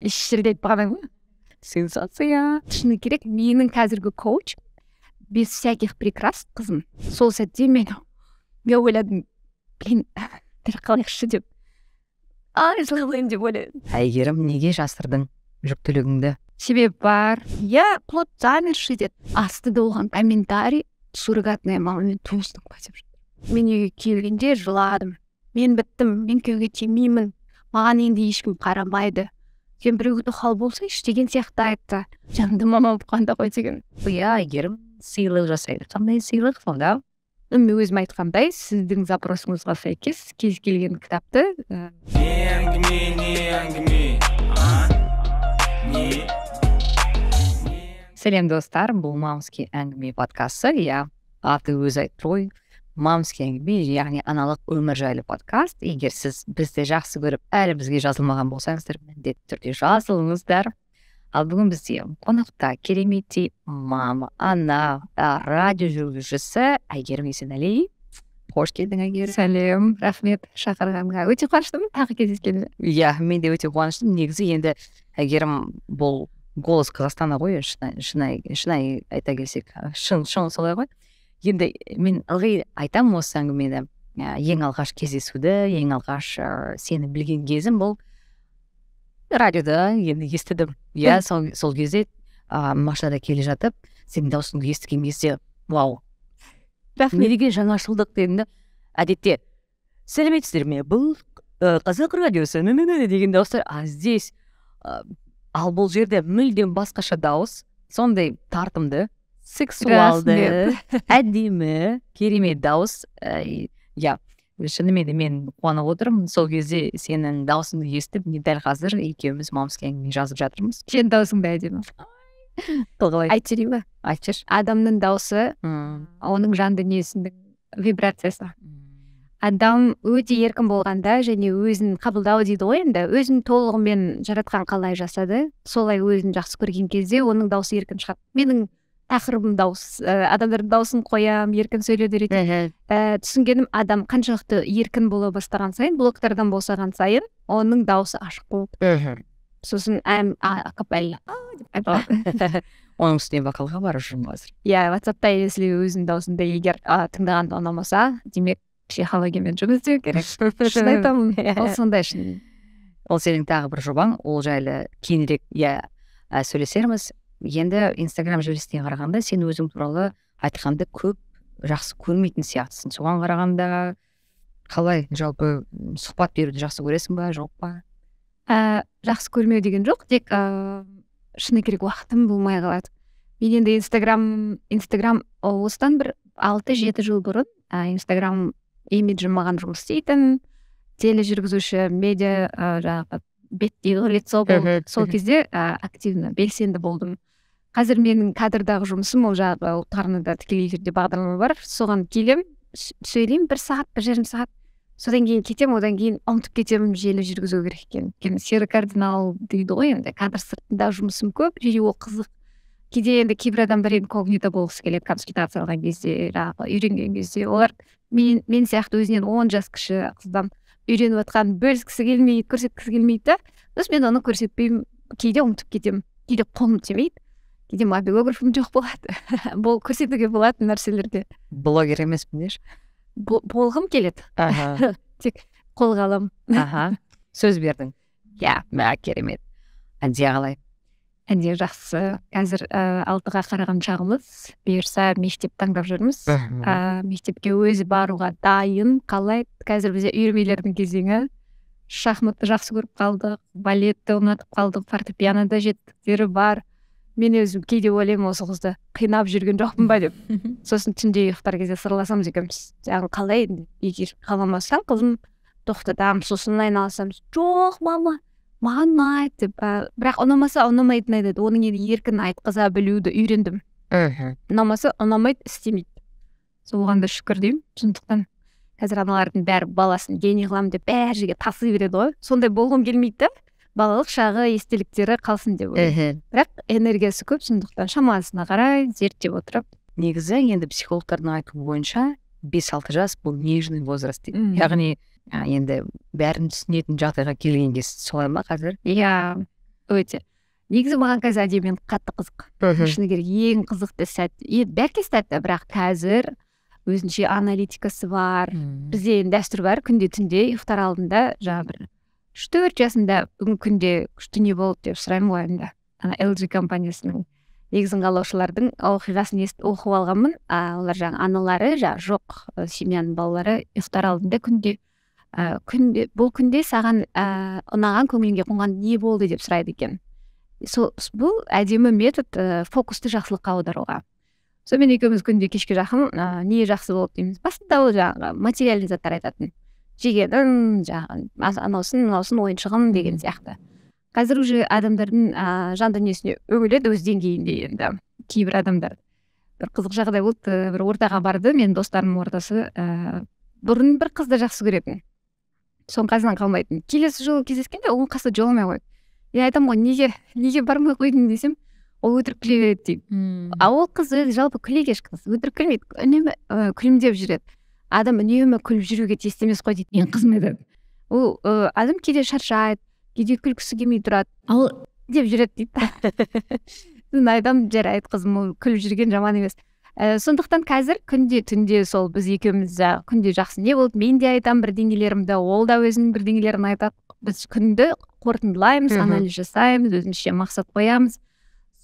еш жерде айтып сенсация шыны керек менің қазіргі коуч без всяких прикрас қызым сол сәтте мен мен ойладым блин тірі қалайықшы деп ажылайын деп ойладым әйгерім неге жасырдың жүктілігіңді себебі бар иә плод замерший деді астыда болған комментарий суррогатная мамамен туыстың ба деп мен үйге келгенде жыладым мен біттім мен күйеуге тимеймін маған енді ешкім қарамайды сен біреуді хал болсайшы деген сияқты айтты жанымда мамам қанда ғой деген иә әйгерім сыйлық жасайды қандай сыйлық сонда мен өзім айтқандай сіздің запросыңызға сәйкес кез келген кітапты э, сәлем достар бұл мамский әңгіме подкасты иә аты өзі айтты ғой мамс би яғни аналық өмір жайлы подкаст егер сіз бізді жақсы көріп әлі бізге жазылмаған болсаңыздар міндетті түрде жазылыңыздар ал бүгін бізде қонақта кереметтей мама ана ә, радио жүргізушісі әйгерім есенәли қош келдің әйгерім сәлем рахмет шақырғанға өте қуаныштымын тағы кездескеніме иә yeah, мен де өте қуаныштымын негізі енді әйгерім бұл голос казахстана ғой шынай шынай айта келсек шын шын солай ғой енді э, мен ылғи айтамын осы әңгімені ә, ең алғаш кездесуді ең алғаш ә, сені білген кезім бұл радиода енді естідім иә сол, сол кезде ә, машинада келе жатып сенің дауысыңды естіген кезде вау рахмет деген жаңашылдық дедім да әдетте сәлеметсіздер ме бұл қазақ радиосы деген дауыстар а здесь ал бұл жерде мүлдем басқаша дауыс сондай тартымды сексуалды әдемі керемет дауыс иә шынымен де мен қуанып отырмын сол кезде сенің дауысыңды естіп мен дәл қазір екеуміз мамский әңгіме жазып жатырмыз сенің дауысың да әдемі қалай айтшы ба айтып адамның дауысы оның жан дүниесінің вибрациясы адам өте еркін болғанда және өзін қабылдау дейді ғой енді өзін толығымен жаратқан қалай жасады солай өзін жақсы көрген кезде оның даусы еркін шығады менің тақырыбым дауыс ә, адамдардың дауысын қоямын еркін сөйлеуді үйретемін ә, э, түсінгенім адам қаншалықты еркін бола бастаған сайын блогтардан босаған сайын оның дауысы ашық болды сосын әм акапелла оның үстіне вокалға барып жүрмін қазір иә ватсапта если өзінің дауысыңды егер тыңдағанда ұнамаса демек психологиямен жұмыс істеу керек шын айтамын иә. ол сондай шын ол сенің тағы бір жобаң ол жайлы кейінірек иә сөйлесерміз енді инстаграм желісіне қарағанда сен өзің туралы айтқанды көп жақсы көрмейтін сияқтысың соған қарағанда қалай жалпы сұхбат беруді жақсы көресің ба жоқ па ә, жақсы көрмеу деген жоқ тек ыыы ә, шыны керек уақытым болмай қалады мен енді инстаграм инстаграм осыдан бір алты жеті жыл бұрын ә, инстаграм имиджі маған жұмыс істейтін тележүргізуші медиа ә, жаңағы ғой лицо болды сол кезде ә, активно белсенді болдым қазір менің кадрдағы жұмысым ол жаңағы ұлттық арнада тікелей эфирде бағдарлама бар соған келемін сөйлеймін бір сағат бір жарым сағат содан кейін кетемін одан кейін ұмытып кетемін желі жүргізу керек екен өйткені серый кардинал дейді ғой енді кадр сыртында жұмысым көп және ол қызық кейде енді кейбір адамдар инкогнито болғысы келеді консультация алған кезде жаңағы үйренген кезде олар мен мен сияқты өзінен он жас кіші қыздан үйреніп жатқанын бөліскісі келмейді көрсеткісі келмейді да сосын мен оны көрсетпеймін кейде ұмытып кетемін кейде қолым тимейді кейде мобилографым жоқ болады бұл көрсетуге болатын нәрселерде блогер емеспін деші болғым келеді тек қолға аламын аха сөз бердің иә керемет әдия қалай әнде жақсы қазір ә, э, алтыға қараған шағымыз бұйырса мектеп таңдап жүрміз ә, мектепке өзі баруға дайын қалай қазір бізде үйірмелердің кезеңі шахматты жақсы көріп қалдық балетті ұнатып қалдық фортепианода жетістіктері бар мен өзім кейде ойлаймын осы қызды қинап жүрген жоқпын ба деп сосын түнде ұйықтар кезде сырласамыз екеуміз жаңағы қалай егер қаламасаң қызым тоқтатамын сосын айналысамыз жоқ мама маған деп ә, бірақ ұнамаса ұнамайтын айтады оның енді еркін айтқыза білуді үйрендім мхм ұнамаса ұнамайды істемейді сол оған да шүкір деймін сондықтан қазір аналардың бәрі баласын гений қыламын деп бәр жерге таси береді ғой сондай болғым келмейді да балалық шағы естеліктері қалсын деп мхм бірақ энергиясы көп сондықтан шамасына қарай зерттеп отырып негізі енді психологтардың айтуы бойынша бес алты жас бұл нежный возраст дейді яғни енді бәрін түсінетін жағдайға кез солай ма қазір иә өте негізі маған қазір әдебиет қатты қызық мхм шыны керек ең қызықты сәт бәрі сәтті бірақ қазір өзінше аналитикасы бар бізде енді дәстүр бар күнде түнде ұйықтар алдында жаңағы бір үш төрт жасында бүгінгі күнде күшті не болды деп сұраймын енді ана lg компаниясының негізін қалаушылардың оқиғасын естіп оқып алғанмын а олар жаңағы аналары жаңағы жоқ семьяның балалары ұйықтар алдында күнде ә, күнде бұл күнде саған ә, ұнаған көңіліңе қонған не болды деп сұрайды екен сол бұл әдемі метод ә, фокусты жақсылыққа аударуға сонымен екеуміз күнде кешке жақын ә, не жақсы болды дейміз басында ол жаңағы материальный заттар айтатын жегенім жаңағы анаусын мынаусын ойыншығым деген сияқты қазір уже адамдардың ә, жан дүниесіне үңіледі өз деңгейінде енді кейбір адамдар бір қызық жағдай болды бір ортаға барды менің достарымның ортасы ә, бұрын бір қызды жақсы көретін соның қасынан қалмайтын келесі жолы кездескенде оның қасына жоламай қойды мен айтамын ғой неге неге бармай қойдың десем ол өтірік күле береді дейді а ол қыз өзі жалпы күлегеш қыз өтірік күлмейді үнемі ә, күлімдеп жүреді адам үнемі күліп жүруге тиісті емес қой дейді менің қызым айтады ол ә, адам кейде шаршайды кейде күлкісі келмей тұрады ал деп жүреді дейді сосын айтамын жарайды қызым ол күліп жүрген жаман емес ә, сондықтан қазір күнде түнде сол біз екеуміз жаңағы күнде жақсы не болды мен де айтамын бірдеңелерімді ол да өзінің бірдеңелерін айтады біз күнді қорытындылаймыз анализ жасаймыз өзімізше мақсат қоямыз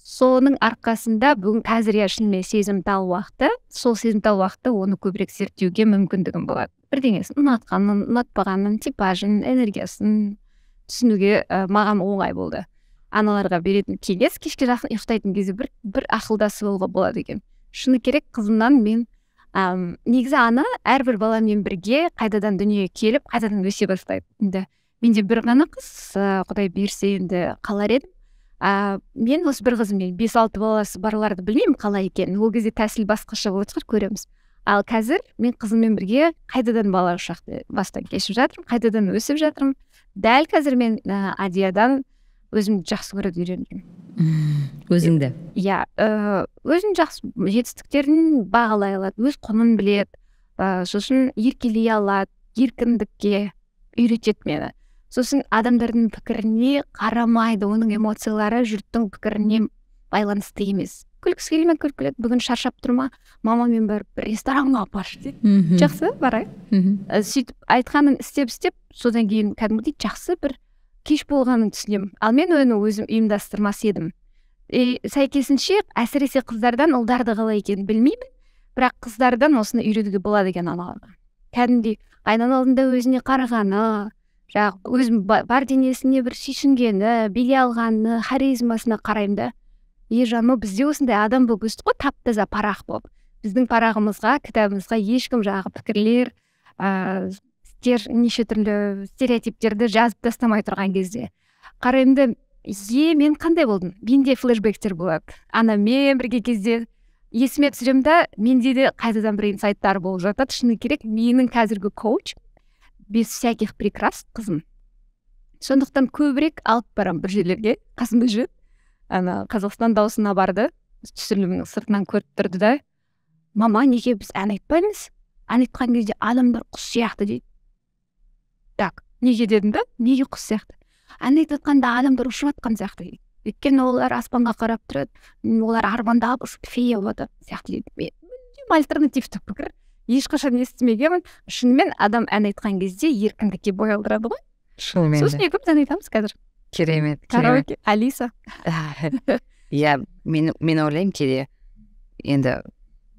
соның арқасында бүгін қазір иә шынымен сезімтал уақыты сол сезімтал уақытта оны көбірек зерттеуге мүмкіндігім болады бірдеңесін ұнатқанын ұнатпағанын типажын энергиясын түсінуге ә, маған оңай болды аналарға беретін кеңес кешке жақын ұйықтайтын кезде бір бір ақылдасып алуға болады екен шыны керек қызымнан мен негізі ана әрбір баламен бірге қайтадан дүниеге келіп қайтадан өсе бастайды енді менде бір ғана қыз құдай берсе енді қалар едім ә, мен осы бір қызыммен бес алты баласы барларды білмеймін қалай екенін ол кезде тәсіл басқаша болатын шығар көреміз ал қазір мен қызыммен бірге қайтадан бала ұшақты бастан кешіп жатырмын қайтадан өсіп жатырмын дәл қазір мен ә, адиядан өзімді жақсы көріп үйрендім өзіңді иә өзінің жақсы жетістіктерін бағалай алады өз құнын біледі ыыы сосын еркелей алады еркіндікке үйретеді мені сосын адамдардың пікіріне қарамайды оның эмоциялары жұрттың пікіріне байланысты емес күлкісі келе ме бүгін шаршап тұр ма мамамен барып ресторанға апаршы дейді жақсы барайық сөйтіп айтқанын істеп істеп содан кейін кәдімгідей жақсы бір кеш болғанын түсінемін ал мен оны өзім ұйымдастырмас едім и сәйкесінше әсіресе қыздардан ұлдарды қалай екенін білмеймін бірақ қыздардан осыны үйренуге болады екен аналарға кәдімгідей айнаның алдында өзіне қарағаны жаңағы өзін бар денесіне бір шешінгені билей алғаны харизмасына қараймын да ержан бізде осындай адам болып өстік қой тап таза парақ болып біздің парағымызға кітабымызға ешкім жаңағы пікірлер ыыы неше түрлі стереотиптерді жазып тастамай тұрған кезде қара енді е мен қандай болдым менде флешбектер болады анаммен бірге кезде есіме түсіремін да менде де қайтадан бір инсайттар болып жатады шыны керек менің қазіргі коуч без всяких прикрас қызым сондықтан көбірек алып барамын бір жерлерге қасымда жүр. ана қазақстан дауысына барды түсірілімнің сыртынан көріп тұрды да мама неге біз ән айтпаймыз ән айтқан кезде адамдар құс сияқты дейді так неге дедім да неге құс сияқты ән айтып жатқанда адамдар ұшып жатқан сияқты өйткені олар аспанға қарап тұрады олар армандап ұшып фея болады сияқты дейді мен мүлдем альтернативті пікір ешқашан естімегенмін шынымен адам ән айтқан кезде еркіндікке бой алдырады ғой шынымен сосын екеуміз ән айтамыз қазір керемет караоке алиса иә мен мен ойлаймын кейде енді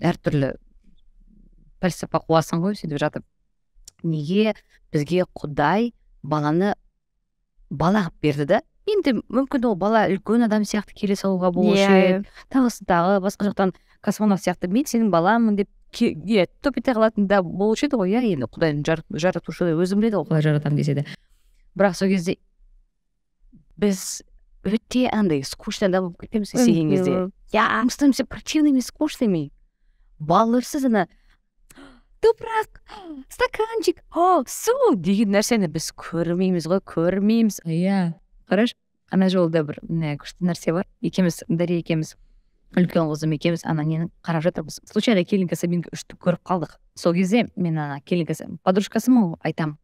әртүрлі пәлсапа қуасың ғой сөйтіп жатып неге бізге құдай баланы бала қылып берді да енді мүмкін ол бала үлкен адам сияқты келе салуға болушы yeah. Иә. еді тағысы тағы басқа жақтан космонавт сияқты мен сенің балаңмын деп иә топ ете қалатын да болушы еді ғой иә енді құдайдың жаратушы өзі біледі ғой қалай жаратамын десе де бірақ сол кезде біз өте андай скучный адам болып кетеміз істеген кезде иә мы становимся противными скучными балаларсыз ана топырақ стаканчик о су деген нәрсені біз көрмейміз ғой көрмейміз иә қарашы ана жолда да бір күшті нәрсе бар екеуміз дария екеуміз үлкен қызым екеуміз ана нені қарап жатырмыз случайно келинка сабинка үшті көріп қалдық сол кезде мен ана келинка подружкасымын ғой айтамын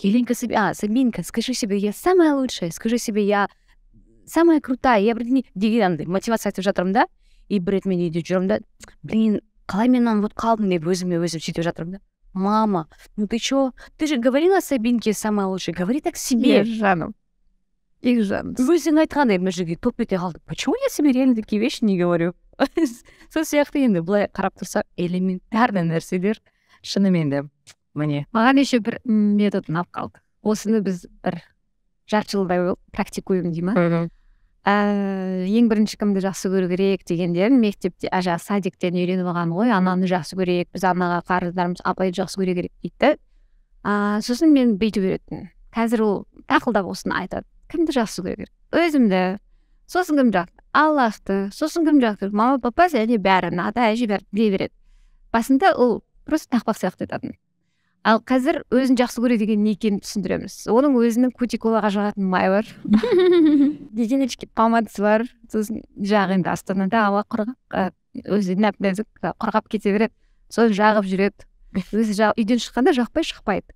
келинка а сабинка скажи себе я самая лучшая скажи себе я самая крутая я бірдеңе деген андай мотивация айтып жатырмын да и бір рет мен үйде жүрмін да блин қалай мен ұмытып қалдым деп өзіме өзім сөйтіп жатырмын да мама ну ты че ты же говорила сабинке самая лучшая говори так себе жаным их жаным өзің айтқандай мына жерге топ ете қалды почему я себе реально такие вещи не говорю сол сияқты енді былай қарап тұрсақ элементарный нәрселер шынымен де міне маған еще бір метод ұнап қалды осыны біз бір жарты жылдай практикуем дей ма ә, ең бірінші кімді жақсы көру керек дегендерін мектепте садиктен үйреніп алған ғой ананы жақсы көрейік біз анаға қарыздармыз апайды жақсы көре керек дейді ә, сосын мен бүйтіп үйреттім қазір ол тақылдап осыны айтады кімді жақсы көру керек өзімді сосын кім жақ. аллахты сосын кім жақ мама папа және бәрін ата әже бәрі береді басында ол просто тақпақ сияқты айтатын ал қазір өзін жақсы көру деген не екенін түсіндіреміз оның өзінің кутикулаға жағатын майы бар единички помадасы бар сосын жаңағы енді астанада ауа құрғақ өзі нәп нәзік құрғап кете береді соны жағып жүреді өзі жа, үйден шыққанда жақпай шықпайды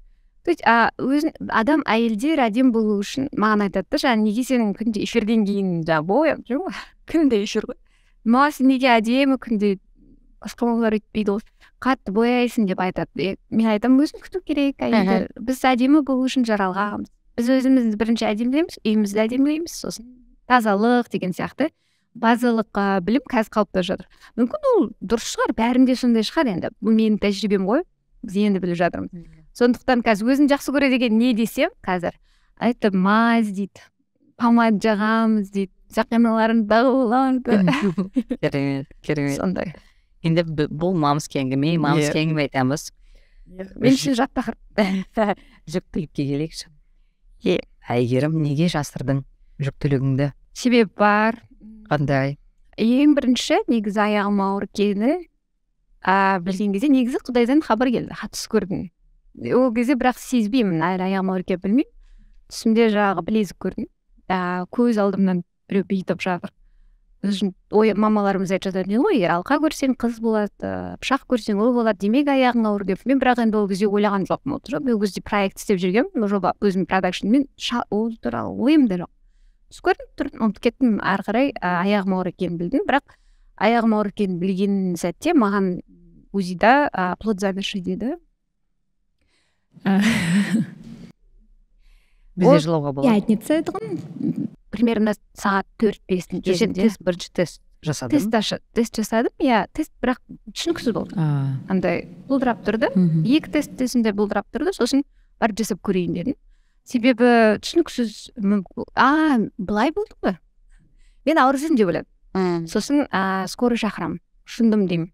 то есть а өзін адам әйелдер әдемі болу үшін маған айтады да жаңағы неге сенің күнде эфирден кейін жаңағы бояп жүр ғой күнде эфир ғой маған сен неге әдемі күнде басқа балалар өйтпейді ғой қатты бояйсың деп айтады е мен айтамын өзін күту керек әйелдер біз әдемі болу үшін жаралғанбыз біз өзімізді бірінші әдемілейміз үйімізді әдемілейміз сосын тазалық деген сияқты базалық білім қазір қалыптасып жатыр мүмкін ол дұрыс шығар бәрінде сондай шығар енді бұл менің тәжірибем ғой біз енді біліп жатырмыз сондықтан қазір өзін жақсы көреді деген не десем қазір это мазь дейді помада жағамыз дейді сақиналарыңды дағыларды керемет керемет сондай енді бұл мамский әңгіме мамский әңгіме айтамыз үшін жат тақырып жүктілікке келейікші е әйгерім неге жасырдың жүктілігіңді себеп бар қандай ең бірінші негізі аяғым ауыр екені ыыы білген кезде негізі құдайдан хабар келді түс көрдім ол кезде бірақ сезбеймін әлі аяғым ауыр екенін білмеймін түсімде жаңағы білезік көрдім ыыы көз алдымнан біреу бүйтіп жатыр ой мамаларымыз айтып жатады екен ғой егер алқа көрсең қыз болады ыыы пышақ көрсең ұл болады демек аяғың ауыр деп мен бірақ енді ол кезде ойлаған жоқпын ол жоқ мен ол кезде проект істеп жүргенмін жоба өзім продакшнмен ол туралы ойым да жоқ түс көрдім тұрдым ұмытып кеттім ары қарай аяғым ауыр екенін білдім бірақ аяғым ауыр екенін білген сәтте маған узида ә, плод замерший деді бізде жылауға иә, болады пятница тұғын примерно сағат төрт бестің тест бірінші тест жасадым тест тест жасадым иә тест бірақ түсініксіз болды андай бұлдырап тұрды екі тест есімде бұлдырап тұрды сосын барып жасап көрейін дедім себебі түсініксіз а былай болды ғой мен ауырып жүрмін деп ойладым сосын ә, скорый шақырамын ұшындым деймін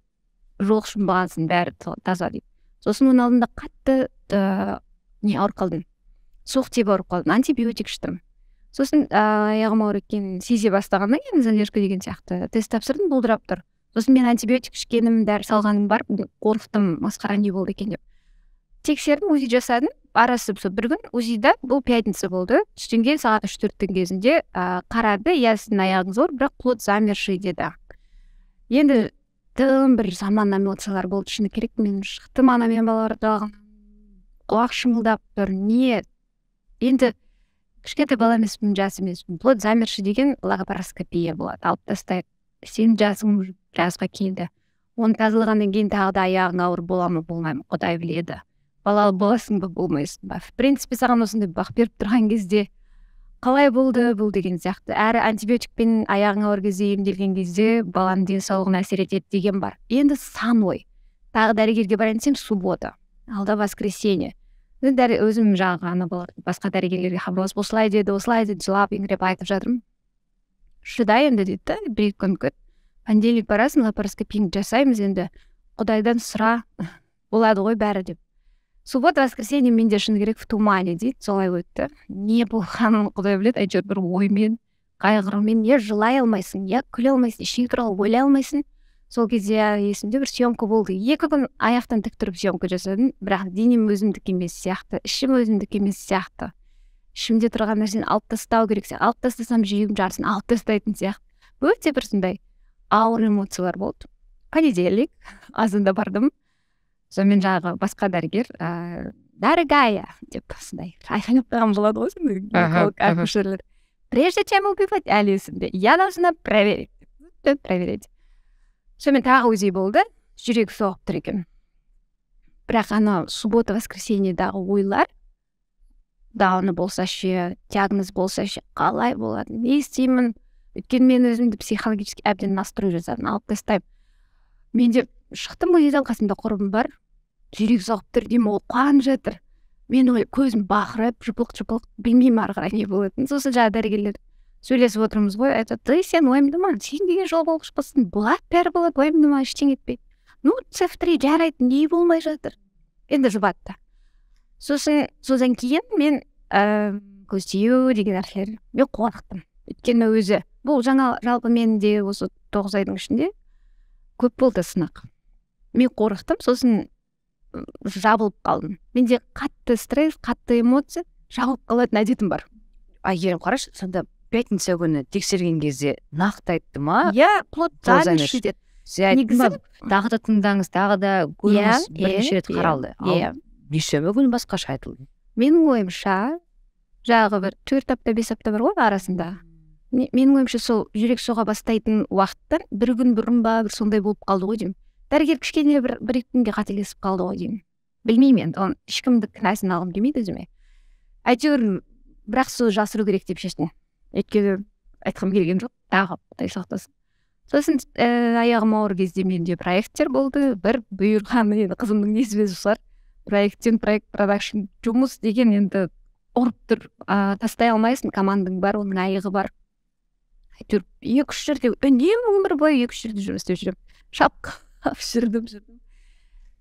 жоқ шынбағансың бәрі таза дейді сосын оның алдында қатты ә, не ауырып қалдым суық тиіп ауырып қалдым антибиотик іштім сосын ыыы аяғым ауыр екенін сезе бастағаннан кейін задержка деген сияқты тест тапсырдым бұлдырап тұр сосын мен антибиотик ішкенім дәрі салғаным бар қорықтым масқара не болды екен деп тексердім узи жасадым арасы сол бір күн узида бұл пятница болды түстен кейін сағат үш төрттің кезінде ыыы қарады иә сіздің аяғыңыз ауыр бірақ плод замерший деді енді тым бір жаман эмоциялар болды шыны керек мен шықтым анамен балаларды алған құлақ шыңылдап тұр не енді кішкентай емеспін жас емеспін плод замерші деген лапароскопия болады алып тастайды сенің жасың жазға келді оны тазалағаннан кейін тағы да аяғың ауыр бола ма болмай ма құдай біледі балалы боласың ба болмайсың ба в принципе саған осындай бақ беріп тұрған кезде қалай болды бұл деген сияқты әрі антибиотикпен аяғың ауыр кезде емделген кезде баланың денсаулығына әсер етеді деген бар енді сан ой тағы дәрігерге барайын десең суббота алда воскресенье дәрі өзім жаңағы ана басқа дәрігерлерге хабарласып осылай деді осылай деді жылап еңіреп айтып жатырмын шыда енді дейді да бір екі күн күт понедельник барасың лапароскопияңды жасаймыз енді құдайдан сұра болады ғой бәрі деп суббота воскресенье менде шыны керек в тумане дейді солай өтті не болғанын құдай біледі әйтеуір бір оймен қайғырумен не жылай алмайсың не күле алмайсың ештеңе туралы ойлай алмайсың сол кезде есімде бір съемка болды екі күн аяқтан тік тұрып съемка жасадым бірақ денем өзімдікі емес сияқты ішім өзімдікі емес сияқты ішімде тұрған нәрсені алып тастау керек алып тастасам жүрегім жарысын алып тастайтын сияқты өте бір сондай ауыр эмоциялар болды понедельник азанда бардым сонымен жаңағы басқа дәрігер ыыы ә, дорогая деп сондай айқайлап қойған болады ғой сондай акушерлер прежде чем убивать әлі есімде я должна проверить проверять сонымен тағы өзей болды жүрек соғып тұр екен бірақ анау суббота воскресеньедағы ойлар дауны болса ше диагноз болса ше қалай болады не істеймін өйткені мен өзімді психологически әбден настрой жасадым алып тастаймын Менде де шықтым музейден қасымда құрбым бар жүрек соғып тұр деймін ол қуанып жатыр мен ой көзім бақырып жыпылық жыпылық білмеймін ары қарай не болатынын сосын жаңағы дәрігерлер сөйлесіп отырмыз ғой айтады ей сен уайымдама сен деген жол болғышпысың бұлар бәрі болады уайымдама ештеңе етпейді ну цеф три жарайды не болмай жатыр енді жұбатты сосын содан кейін мен ііі көздеу деген нәрселер мен қорықтым өйткені өзі бұл жаңа жалпы менде осы тоғыз айдың ішінде көп болды сынақ мен қорықтым сосын жабылып қалдым менде қатты стресс қатты эмоция жабылып қалатын әдетім бар әйгерім қарашы сонда пятница күні тексерген кезде нақты айтты ма иә плоттаншы тағы да тыңдаңыз тағы да көріңіз иә, бірнеше иә, рет иә, қаралды иә дүйсенбі күні басқаша айтылды менің ойымша жағы бір төрт апта бес апта бар ғой арасында менің ойымша сол жүрек соға бастайтын уақыттан бір күн бұрын ба бір сондай болып қалды ғой деймін дәрігер кішкене бір бір екі күнге қателесіп қалды ғой деймін білмеймін енді оны ешкімді кінәсін алғым келмейді өзіме әйтеуір бірақ сол жасыру керек деп шештім өйткені айтқым келген жоқ тағы құдай сақтасын сосын ә, э, аяғым ауыр кезде менде проекттер болды бір бұйырған енді қызымның несібесі шығар проекттен проект продакшн жұмыс деген енді ұрып тұр ә, тастай алмайсың командаң бар оның айығы бар әйтеуір екі үш жерде үнемі өмір бойы екі үш жерде жұмыс істеп жүремін шапқылап жүрдім жүрдім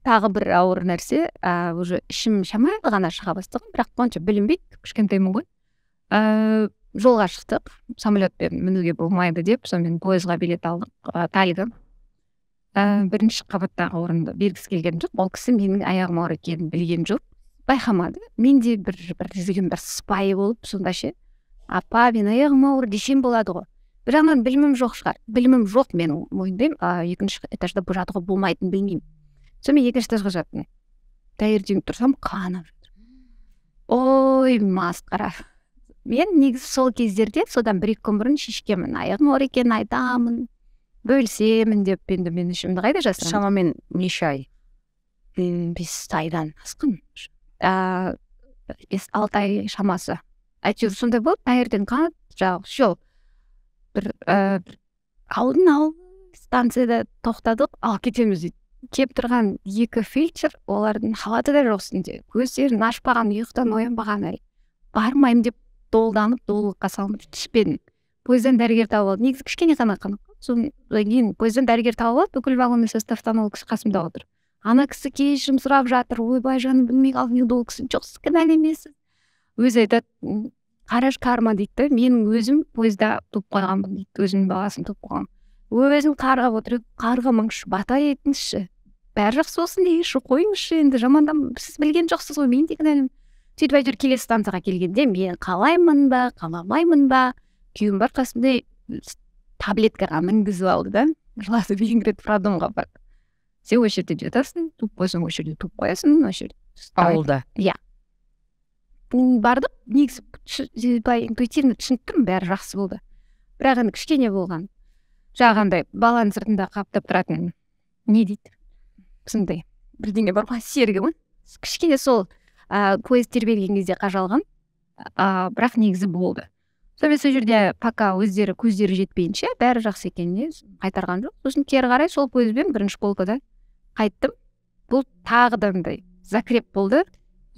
тағы бір ауыр нәрсе уже ішім шамалы ғана шыға бастаған бірақ онша білінбейді кішкентаймын ғой ыыы э, жолға шықтық самолетпен мінуге болмайды деп сонымен пойызға билет алдық ә, тальга ә, бірінші қабаттағы орынды бергісі келген жоқ ол кісі менің аяғым ауыр екенін білген жоқ байқамады менде де бір бір жүрген бір сыпайы болып сонда ше апа мен аяғым ауыр десем болады ғой бір жағынан білімім жоқ шығар білімім жоқ мен мойындаймын ыыы екінші этажда жатуға болмайтынын білмеймін сонымен екінші этажға жаттым таңертең тұрсам қанып жатыр ой масқара мен негізі сол кездерде содан бір екі күн бұрын шешкенмін аяғым ауыр екенін айтамын бөлісемін деп енді мен ішімді қайда жасырамын шамамен неше ай бес айдан асқан ыыы бес алты ай шамасы әйтеуір сондай болды таңертең қатты жаңағы все бір ііі э, алдын ал станцияда тоқтадық ал кетеміз дейді келіп тұрған екі фельдшер олардың халаты да жоқ үстінде көздерін ашпаған ұйқыдан оянбаған әлі бармаймын деп долданып долылыққа салынып түспедім пойыздан дәрігер тауып алды негізі кішкене ғана содан кейін пойыздан дәрігер тауып алды бүкіл вагонный составтан ол кісі қасымда отыр ана кісі кешірім сұрап жатыр ойбай жаным білмей қалдым енді ол кісі жоқ сіз кінәлі емессіз өзі айтады қараш карма дейді да менің өзім пойызда туып қойғанмын дейді өзімнің баласын туып қойғанмын өзім қарғап отыр қарғамаңызшы бата етіңізші бәрі жақсы болсын дегенші қойыңызшы енді жамандам сіз білген жоқсыз ғой мен де кінәлімін сөйтіп әйтеуір келесі станцияға келгенде мен қалаймын ба қаламаймын ба күйеуім бар қасымда таблеткаға мінгізіп алды да жыласып еңіреп роддомға бар сен осы жерде жатасың туып қойсаң осы жерде туып қоясың осы жерде ауылда иә бардық негізі былай интуитивно түсініп тұрмын бәрі жақсы болды бірақ енді кішкене болған жағандай баланың сыртында қаптап тұратын не дейді сондай бірдеңе бар ғой серігі ма кішкене сол ыыы поезд тербелген кезде қажалған ыыы бірақ негізі болды сонымен сол жерде пока өздері көздері жетпейінше бәрі жақсы екеніне қайтарған жоқ сосын кері қарай сол пойызбен бірінші полкада қайттым бұл тағы да андай закреп болды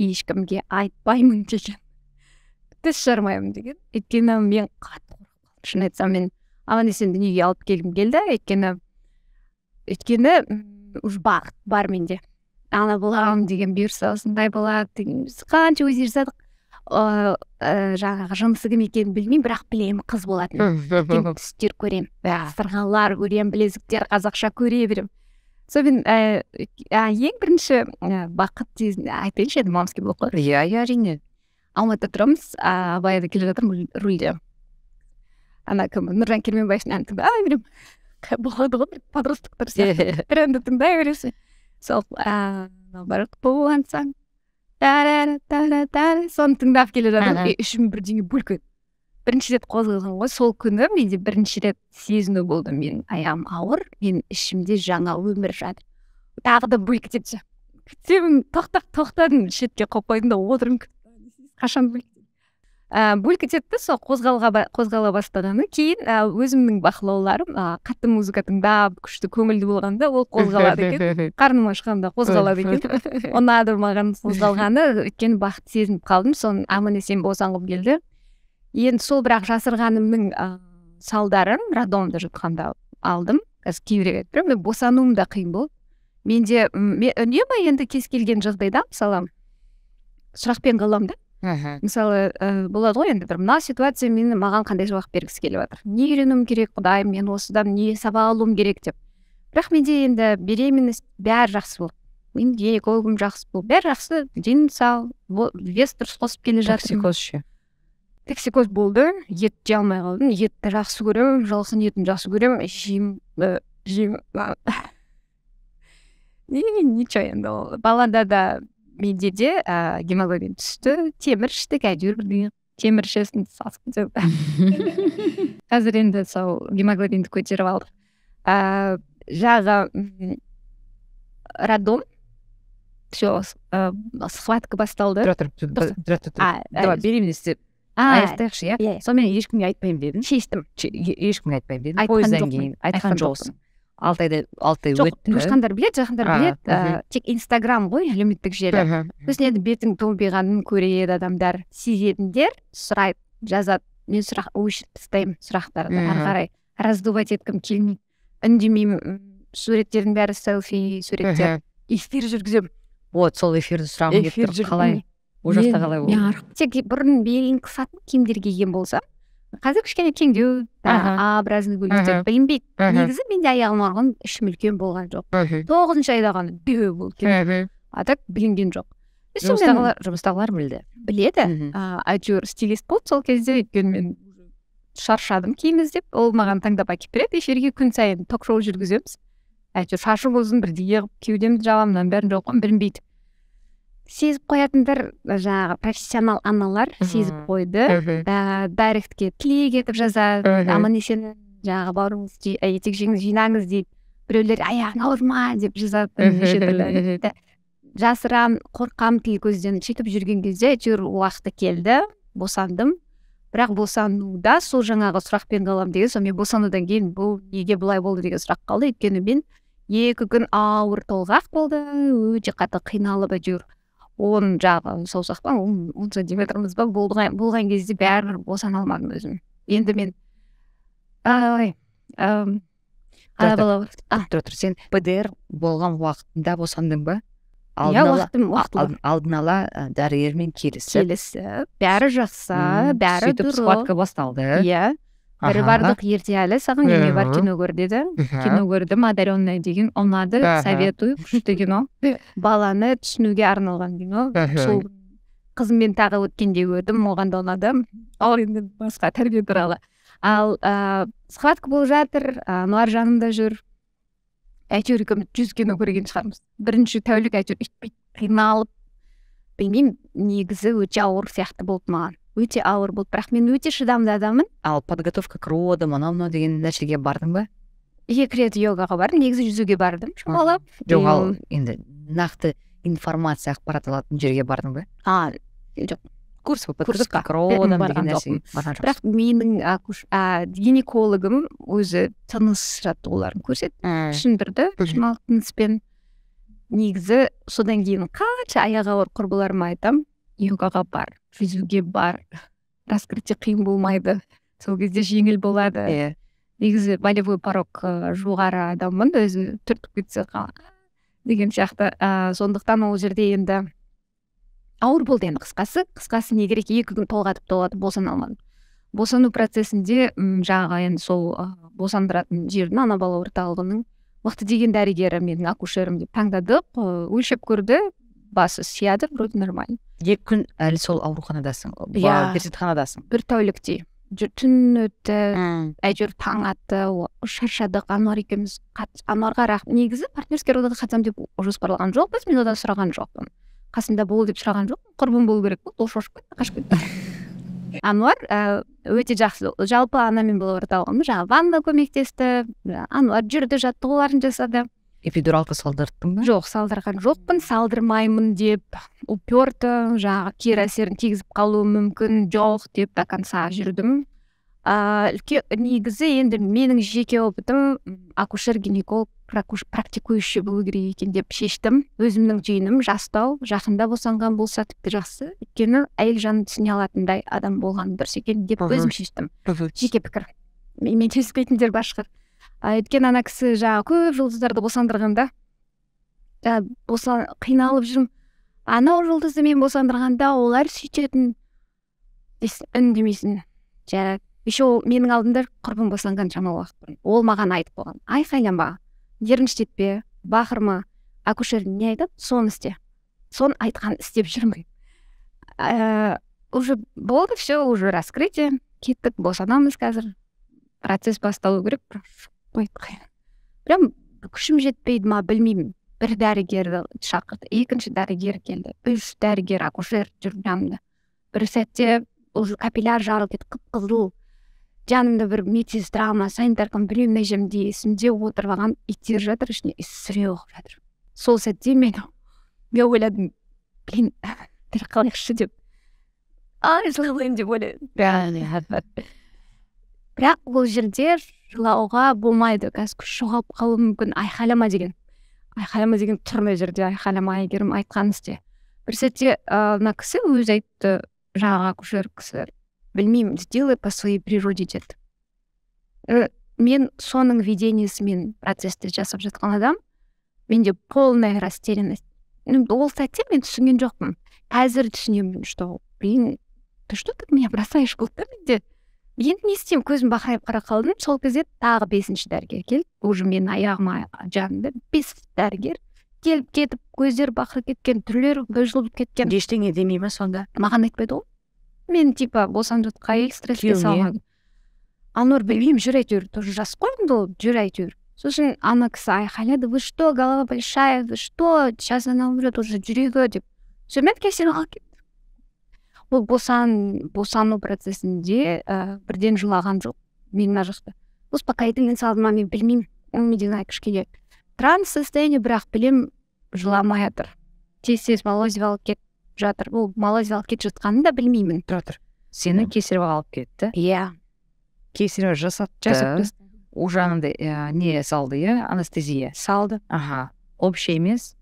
ешкімге айтпаймын деген тіс жармаймын деген өйткені мен қатты қорқып шын айтсам мен аман есен дүниеге алып келгім келді өйткені өйткені уже бақыт бар менде ана боламын деген бұйырса осындай болады деген қанша өз жасадық ыыы э, жаңағы жынысы кім екенін білмеймін бірақ білемін қыз болатынын түстер көремін сырғалар көремін білезіктер қазақша көре беремін сонымен э, ең бірінші э, бақыт айтайыншы енді мамский блок қой иә иә әрине алматыда тұрамыз ыыы баяғыда келе жатырмын рульде ана кім нұржан керменбаевтың әнін тыңдай беремін болады ғой подростоктар сияқты бір әнді тыңдай бересің сол барады қуған соны тыңдап келе жатырмын и ішім бірдеңе еді бірінші рет қозғалған ғой сол күні менде бірінші рет сезіну болды менің аяғым ауыр мен ішімде жаңа өмір жатыр тағы да булькітеп күтемін тоқтап тоқтадым шетке қойып қойдым да отырмын қашан ә, бөлк етеді да сол қозғала бастағаны кейін ә, өзімнің бақылауларым ә, қатты музыка тыңдап күшті көңілді болғанда ол қозғалады екен қарным ашқанда қозғалады екен ұнады маған қозғалғаны өйткені бақытты сезініп қалдым соны аман есен босанғым келді енді сол бірақ жасырғанымның ә, салдарын роддомда жатқанда алдым қазір кейбіреу айтып тұрамын босануым да қиын болды менде мен үнемі енді кез келген жағдайда мысалы сұрақпен қаламын да мхм мысалы ә, болады ғой енді бір мына ситуация мен маған қандай сабақ бергісі келіп жатыр не үйренуім керек құдай мен осыдан не сабақ алуым керек деп бірақ менде енді беременность бәрі жақсы болды менің гинекологым жақсы болды бәрі жақсы дені сау вес дұрыс қосып келе жатыр токсикоз ше токсикоз болды ет жей алмай қалдым етті жақсы көремін жылқының етін жақсы көремін жеймін жеймін ничего енді ол балада да менде де ә, гемоглобин түсті темір іштік әйтеуір бірдеңе темір ішесің сасып кетеді қазір енді сол гемоглобинді көтеріп алдық ә, жаңағы роддом все схватка басталды тұра тұр беременность деп аяқтайықшы иә? Иә, иә сонымен ешкімге айтпаймын дедің шештім ешкімге айтпаймын дедің айтқан жоқсың алты айда алты ай өтті жоқ туысқандар біледі жақындар біледі э, тек инстаграм ғой әлеуметтік желі сосын енді бетің томпиғанын көреді адамдар сезетіндер сұрайды жазады мен сұрақ өшіріп тастаймын сұрақтарды ары қарай раздувать еткім келмейді үндемеймін суреттердің бәрі селфи суреттер эфир жүргіземін вот сол эфирді сұрағым келіп тұр қалай ол жақта қалай болды тек бұрын белін қысатын киімдер киген болсам қазір кішкене кеңдеу образный гулять білінбейді негізі менде аяғым ауырған ішім үлкен болған жоқ тоғызыншы айда ғана бе болып келді а так білінген жоқ жұмыстағылар білді біледі әйтеуір стилист болды сол кезде өйткені мен шаршадым киім іздеп ол маған таңдап әкеліп береді эфирге күн сайын ток шоу жүргіземіз әйтеуір шашым ұзын бірдеңе қылып кеудемді жабамын мынаның бәрін жауып қоямын білінбейді сезіп қоятындар жаңағы профессионал аналар сезіп қойды дайректке тілек етіп жазады аман есен жаңағы бауырыңыз етекжеңіз жинаңыз дейді біреулер аяғың ауырма деп жазады неше түрлі жасырамын қорқамын тіл көзден сөйтіп жүрген кезде әйтеуір уақыты келді босандым бірақ босануда сол жаңағы сұрақпен қалам деген мен босанудан кейін бұл неге бұлай болды деген сұрақ қалды өйткені мен екі күн ауыр толғақ болды өте қатты қиналып әйтеуір он жағы па он он сантиметріміз ба болған, болған кезде бәрібір босана алмадым өзім енді мен ай тұр тұр сен пдр болған уақытында босандың ба алдын уақытым алдын ала дәрігермен келісіп келісіп бәрі жақсы бәрі дұрыс схватка басталды иә бардық ерте әлі саған эме бар кино көр деді кино көрдім одаренная деген ұнады советую күшті кино баланы түсінуге арналған кино сол қызыммен тағы өткенде көрдім оған да ұнады ал енді басқа тәрбие туралы ал схватка болып жатыр нуар жанымда жүр әйтеуір екеуміз жүз кино көрген шығармыз бірінші тәулік әйтеуір өйтпейді қиналып білмеймін негізі өте ауыр сияқты болды маған өте ауыр болды бірақ мен өте шыдамды адаммын ал подготовка к родам анау мынау деген нәрсеге бардың ба екі рет йогаға бардым негізі жүзуге бардым шамалап жоқ ал енді нақты информация ақпарат алатын жерге бардың ба а жоқ курс подготовка к родам деген нәрсе бірақ менің гинекологым өзі тыныс жаттығуларын көрсетті түсіндірді шыналық тыныспен негізі содан кейін қанша аяғы ауыр құрбыларыма айтамын йогаға бар жүзуге бар раскрытие қиын болмайды сол кезде жеңіл болады иә негізі болевой порог жоғары адаммын өзі түртіп кетсе деген сияқты ә, сондықтан ол жерде енді ауыр болды енді қысқасы қысқасы не керек екі күн толғатып толғатып босана алмадым босану процесінде жаңағы енді сол босандыратын жердің ана бала орталығының мықты деген дәрігері менің акушерім деп таңдадық өлшеп көрді басы сияды вроде нормально екі күн әлі сол ауруханадасың иә перзентханадасың бір тәуліктей түн өтті ә. әйтеуір таң атты шаршадық ануар екеуміз ануарға рахмет негізі партнерский родаға қатысамын деп жоспарлаған жоқпыз мен одан сұраған жоқпын қасымда бол деп сұраған жоқпын құрбым болу керек болды ол шошып кетті қашып кетті ануар ә, өте жақсы жалпы ана мен бала орталығым жаңағы ванна көмектесті ануар жүрді жаттығуларын жасады эпидуралка салдырттың ба жоқ салдырған жоқпын салдырмаймын деп уперто жаңағы кері әсерін тигізіп қалуы мүмкін жоқ деп до конца жүрдім ыыы негізі енді менің жеке опытым акушер гинеколог практикующий болу керек екен деп шештім өзімнің түйінім жастау жақында босанған болса тіпті жақсы өйткені әйел жанын түсіне алатындай адам болған дұрыс екен деп өзім шештім жеке пікір менімен келіспейтіндер бар шығар өйткені ана кісі жаңағы көп жұлдыздарды босандырғанда да боса қиналып жүрмін анау жұлдызды мен босандырғанда олар сөйтетін үндемейсің жаңағы еще ол менің алдымда құрбым босанған жаңа уақыт бұрын ол маған айтып қойған айқайланба ерніштетпе бақырма акушер не айтады соны істе соны айтқан істеп жүрмін ыыы уже болды все уже раскрытие кеттік босанамыз қазір процесс басталу керек айтқан прям күшім жетпейді ма білмеймін бір дәрігерді шақырды екінші дәрігер келді үш дәрігер акушер жүр жанымда бір сәтте уже капилляр жарылып кетті қып қызыл жанымда бір медсестра ма санитарка ма білмеймін мына жерімде есімде отырып алған иттер жатыр ішінде сүре оқып жатыр сол сәтте мен мен ойладым блин тірі қалайықшы деп ай жыламаймын деп ойладым бірақ ол жерде жылауға болмайды қазір күш жоғалып қалуы мүмкін айқайлама деген айқайлама деген тұр жерде айқайлама әйгерім айтқанын істе бір сәтте мына кісі өзі айтты жаңағы акушер кісі білмеймін сделай по своей природе деді э, мен соның видениесімен процессті жасап жатқан адам менде полная растерянность ол сәтте мен түсінген жоқпын қазір түсінемін что блин ты что так меня бросаешь болды да менде енді не істеймін көзім бақырайып қара қалдым сол кезде тағы бесінші дәрігер келді уже менің аяғыма жанымда бес дәрігер келіп кетіп көздері бақырып кеткен түрлері бұзылып кеткен ештеңе демей ма сонда маған айтпайды ғой мен типа босанып жатқан стресске салған анор білмеймін жүр әйтеуір тоже жас қой енді ол жүр әйтеуір сосын ана кісі айқайлады вы что голова большая вы что сейчас она умрет уже жүрегі деп сонымен кесел алып бұл босан босану процесінде ә, бірден жылаған жоқ мен мына жақта успокоительный салды ма мен білмеймін ол кішкене транс состояние бірақ білем жыламай жатыр тез тез алып кетіп жатыр ол алып кетіп жатқанын да білмеймін тұр сені кесарево алып кетті иә yeah. кесарево жасатты жасап уже не салды иә анестезия салды аха общий емес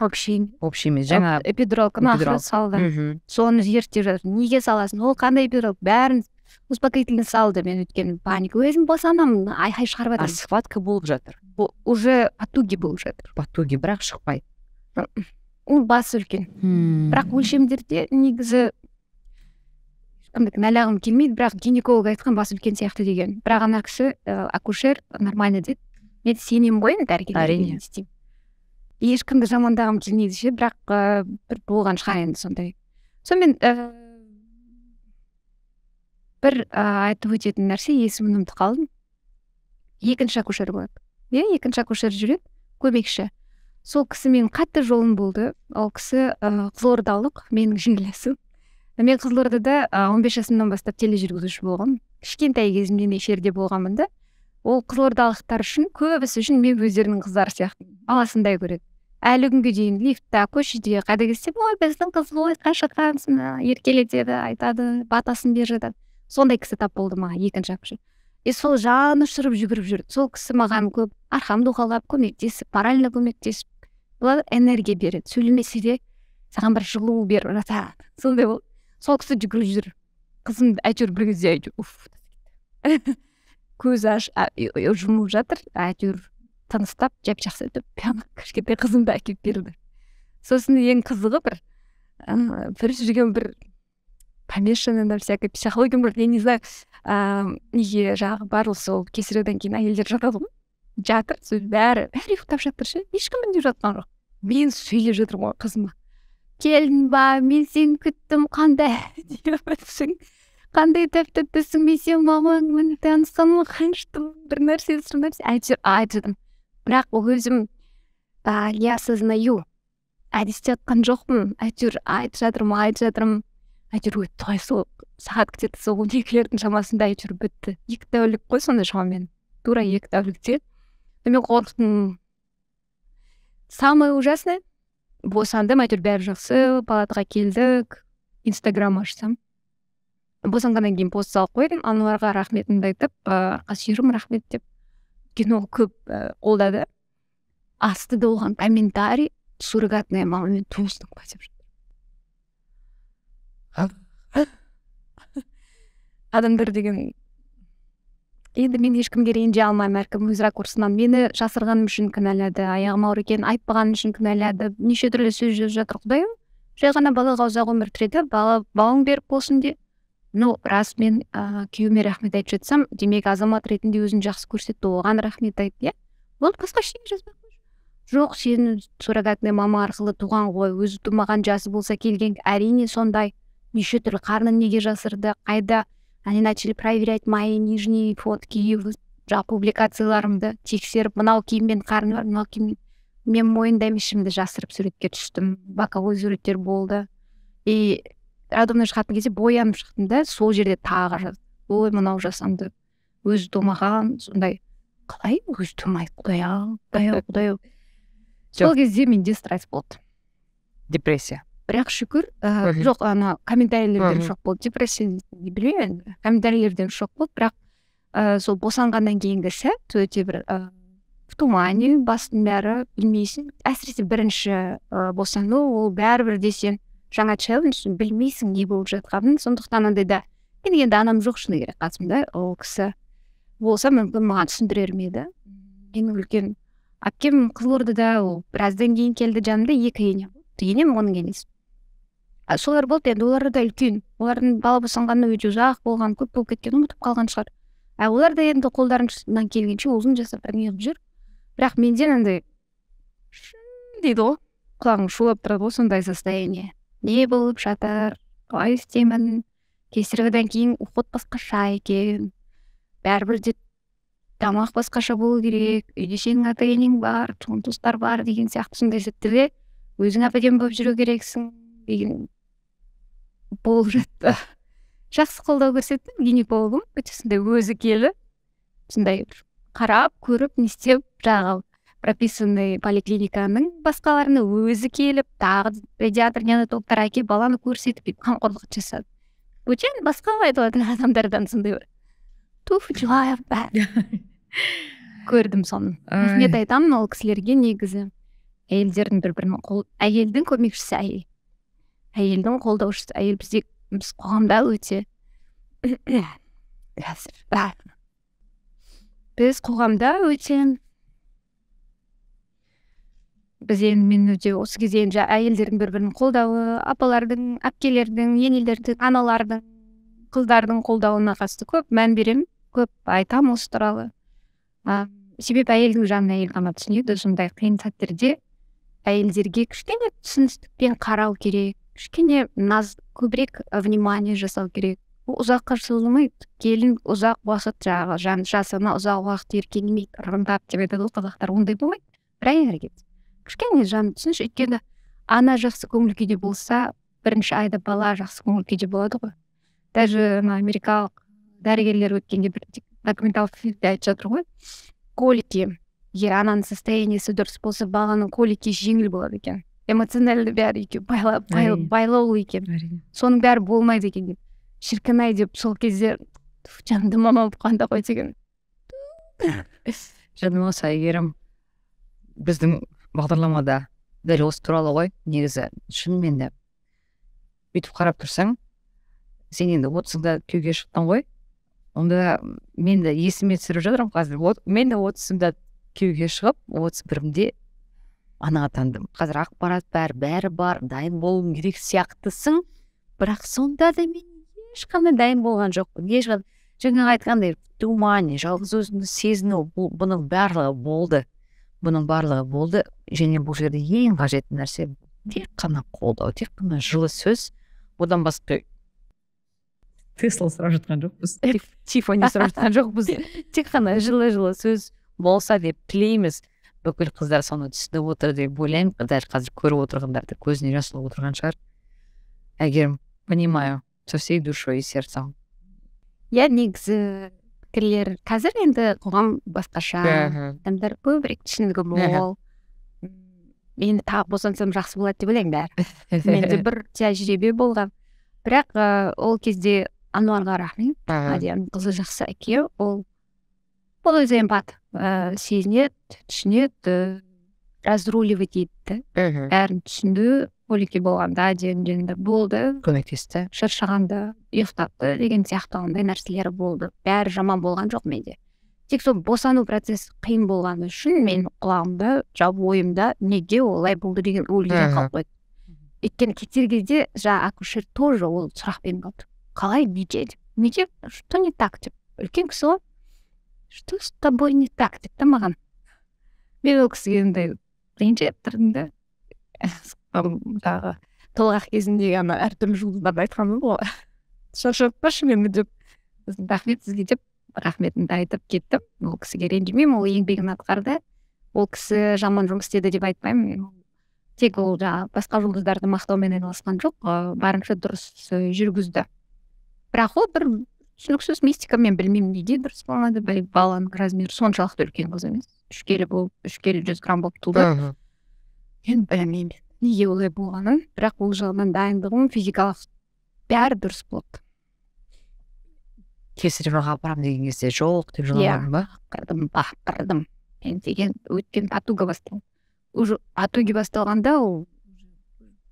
общий емес жаңа эпидуралка нахры салды соны зерттеп жатыр неге саласың ол қандай эпидурал бәрін успокоительный салды мен өйткені паника өзім босанамын айқай шығарып жатырмын схватка болып жатыр уже потуги болып жатыр потуги бірақ шықпайды ол басы үлкен бірақ өлшемдерде негізі ешкімді кінәлағым келмейді бірақ гинеколог айтқан басы үлкен сияқты деген бірақ ана кісі э, акушер нормально деді мен сенемін ғой енді дәрігерлерге әрине ешкімді жамандағым келмейді ше бірақ ыыы бір болған шығар енді сондай сонымен ііі бір ыыы айтып өтетін нәрсе есімін ұмытып қалдым екінші акушер болады иә екінші акушер жүреді көмекші сол мен қатты жолым болды ол кісі ыыы қызылордалық менің жерлесім мен қызылордада он бес жасымнан бастап тележүргізуші болғанмын кішкентай кезімнен эфирде болғанмын да ол қызылордалықтар үшін көбісі үшін мен өздерінің қыздары сияқты баласындай көреді әлі күнге дейін лифтта көшеде қайда келсем ой біздің қыз ғой қанша еркелетеді айтады батасын беріп жатады сондай кісі тап болды маған екінші акушер и сол жаны ұшырып жүгіріп жүрді сол кісі маған көп арқамды уқалап көмектесіп морально көмектесіп бұлар энергия береді сөйлемесе де саған бір жылу беріп жатады сондай болды сол кісі жүгіріп жүр қызым әйтеуір бір кезде әйтеуір уф көзі аш жұмылып жатыр әйтеуір тыныстап жап жақсы етіп кішкентай қызымды әкеліп берді сосын ең қызығы бір бір жүрген бір помешанный на всякой психология может я не знаю ыыы неге жаңағы барлығы сол кесаредан кейін әйелдер жатады ғой жатыр сөйтіп бәрі бәрі ұйықтап жатыр ше ешкім үндеп жатқан жоқ мен сөйлеп жатырмын ғой қызыма келдің ба мен сені күттім қандай әдемісің қандай тәп тәттісің мен сенің мамаңмын танысқаныма қаныштымын бір нәрсе бір нәрсе айтып жатырмын бірақ ол өзім иә осознаю әдісте жатқан жоқпын әйтеуір айтып жатырмын айтып жатырмын әйтеуір өтті ғой сол сағат где то сол он екілердің шамасында әйтеуір бітті екі тәулік қой сонда шамамен тура екі тәулікте мен қорықтым самое ужасное босандым әйтеуір бәрі жақсы палатаға келдік инстаграм ашсам босанғаннан кейін пост салып қойдым аналарға рахметімді айтып ыыы сүйерім рахмет деп кино көп қолдады астыда оған комментарий суррогатная мама мен па ба деп адамдар деген енді мен ешкімге ренжи алмаймын әркім өз ракурсынан мені жасырғаным үшін кінәлады аяғым ауыр екенін айтпағаным үшін кінәлады неше түрлі сөз жазып жатыр құдайым жай ғана балаға ұзақ өмір бала бауың берік болсын де ну рас мен ыыы күйеуіме рахмет айтып жатсам демек азамат ретінде өзін жақсы көрсетті оған рахмет айт иә болды басқа ештеңе жазбай жоқ сені суррогатный мама арқылы туған ғой өзі тумаған жасы болса келген әрине сондай неше түрлі қарнын неге жасырды қайда они начали проверять мои нижние фотки жаңағы публикацияларымды тексеріп мынау киіммен қарны бар мынау киіммен мен мойындаймын ішімді жасырып суретке түстім боковой суреттер болды и роддомнан шығатын кезде боянып шықтым да сол жерде тағы жазды ой мынау жасамды өзі тумаған сондай қалай өзі тумайды құдай ау құдай ау құдай ау сол кезде менде стресс болды депрессия бірақ шүкір ә, жоқ ана комментарийлерден шок болды депрессия не білмеймін енді комментарийлерден шок болды бірақ ә, сол босанғаннан кейінгі сәт өте бір ә, в тумане бастың бәрі білмейсің әсіресе бірінші ә, босану ол бәрібір де сен жаңа челлендж білмейсің не болып жатқанын сондықтан андайда менің енді анам жоқ шыны керек қасымда ол кісі болса мүмкін маған түсіндірер ме еді менің үлкен әпкем қызылордада ол біраздан кейін келді жанымда екі ене енем оның енесі солар болды енді олар да үлкен олардың бала босанғанына өте ұзақ болған көп болып кеткен ұмытып қалған шығар а олар да енді қолдарынан келгенше ұзын жасап әңгіме жүр бірақ менде андай дейді ғой құлағың шулап тұрады ғой сондай состояние не болып жатыр қалай істеймін кесариядан кейін уход басқаша екен бәрібір де тамақ басқаша болу керек үйде сенің ата енең бар туған туыстар бар деген сияқты сондай сәттерде өзің әдемі болып жүру керексің деген болып жатты жақсы қолдау көрсетті гинекологым өте сондай өзі келіп сондай қарап көріп не істеп прописанный поликлиниканың басқаларына өзі келіп тағы педиатр неонатологтар әкеліп баланы көрсетіп бүйтіп қамқорлық жасады бөтен басқа айтылатын адамдардан сондай бір туф көрдім соны рахмет айтамын ол кісілерге негізі әйелдердің бір бірін қол әйелдің көмекшісі әйел әйелдің қолдаушысы әйел бізде біз қоғамда өте қазір біз қоғамда өте біз енді мен өте осы кезде енді әйелдердің бір бірін қолдауы апалардың әпкелердің енелердің аналардың қыздардың қолдауына қатысты көп мән беремін көп айтамын осы туралы а, себебі әйелдің жанын әйел ғана түсінеді сондай қиын сәттерде әйелдерге кішкене түсіністікпен қарау керек кішкене наз көбірек э, внимание жасау керек ұзаққа созылмайды келін ұзақ уақыт жаңағы жасына ұзақ уақыт еркелемейді ырымдап деп айтады ғой қазақтар ондай болмайды бір әрекет кішкене жаным түсінші өйткені ана жақсы көңіл күйде болса бірінші айда бала жақсы көңіл күйде болады ғой даже ана америкалық дәрігерлер өткенде бір документалды фильмде айтып жатыр ғой колики егер ананың состояниесі дұрыс болса баланың колики жеңіл болады екен эмоциональный бәрі екеуі байлаулы екен соның бәрі болмайды екен деп шіркін ай деп сол кезде жанымды мамам қалғанда ғой деген жаным осы әйгерім біздің бағдарламада дәл осы туралы ғой негізі шынымен де бүйтіп қарап тұрсаң сен енді отызыңда күйеуге шықтың ғой онда мен де есіме түсіріп жатырмын қазір от, мен де отызымда күйеуге шығып отыз бірімде ана атандым қазір ақпарат бәрі бәрі бар дайын болуым керек сияқтысың бірақ сонда да мен ешқандай дайын болған жоқпын ешқандай жаңағы айтқандай тумание жалғыз өзіңді сезіну бұның барлығы болды бұның барлығы болды және бұл жерде ең қажетті нәрсе тек қана қолдау тек қана жылы сөз одан басқа тесла сұрап жатқан жоқпыз тифани сұрап жатқан жоқпыз тек қана жылы жылы сөз болса деп тілейміз бүкіл қыздар соны түсініп отыр деп ойлаймын дәл қазір көріп отырғандарды, да көзіне жас алып отырған шығар әйгерім понимаю со всей душой и сердцем иә негізі пікірлер қазір енді қоғам басқаша адамдар көбірек түсінігі мол енді тағы босансам жақсы болады деп ойлаймын бәрі менде бір тәжірибе болған бірақ ол кезде ануарға рахмет мадияның қызы жақсы әке ол ол өзі эмпат ыыы сезінеді түсінеді разруливать етті бәрін түсінді колики болғанда диірмеленді болды көмектесті шаршағанда ұйықтатты деген сияқты ондай нәрселер болды бәрі жаман болған жоқ менде тек сол босану процесі қиын болғаны үшін мен құлағымда жалпы ойымда неге олай болды деген ой қалып қойды өйткені кетер кезде жаңағы акушер тоже ол сұрақпен қалды қалай неге деп неге что не так деп үлкен кісі ғой что с тобой не так деп та маған мен ол кісіге андай ренжіп тұрдым да жаңағы толғақ кезіндегі ана әртүрлі жұлдыздарды айтқанмын ғой шаршап тұршы мені деп сосын рахмет сізге деп рахметімді айтып кеттім ол кісіге ренжімеймін ол еңбегін атқарды ол кісі жаман жұмыс істеді деп айтпаймын тек ол жаңағы басқа жұлдыздарды мақтаумен айналысқан жоқ ыыы барынша дұрыс э, жүргізді бірақ ол бір түсініксіз мистика мен білмеймін неге дұрыс болмады баланың размері соншалықты үлкен қыз емес үш келі болып үш келі жүз грамм болып туды мен білмеймін неге олай болғанын бірақ ол жағынан дайындығым физикалық бәрі дұрыс болды кесареваға апарамын деген кезде жоқ деп иә, жыламадың ба ақырдым бақырдым мен деген өткен потуга басталды уже потуги басталғанда ол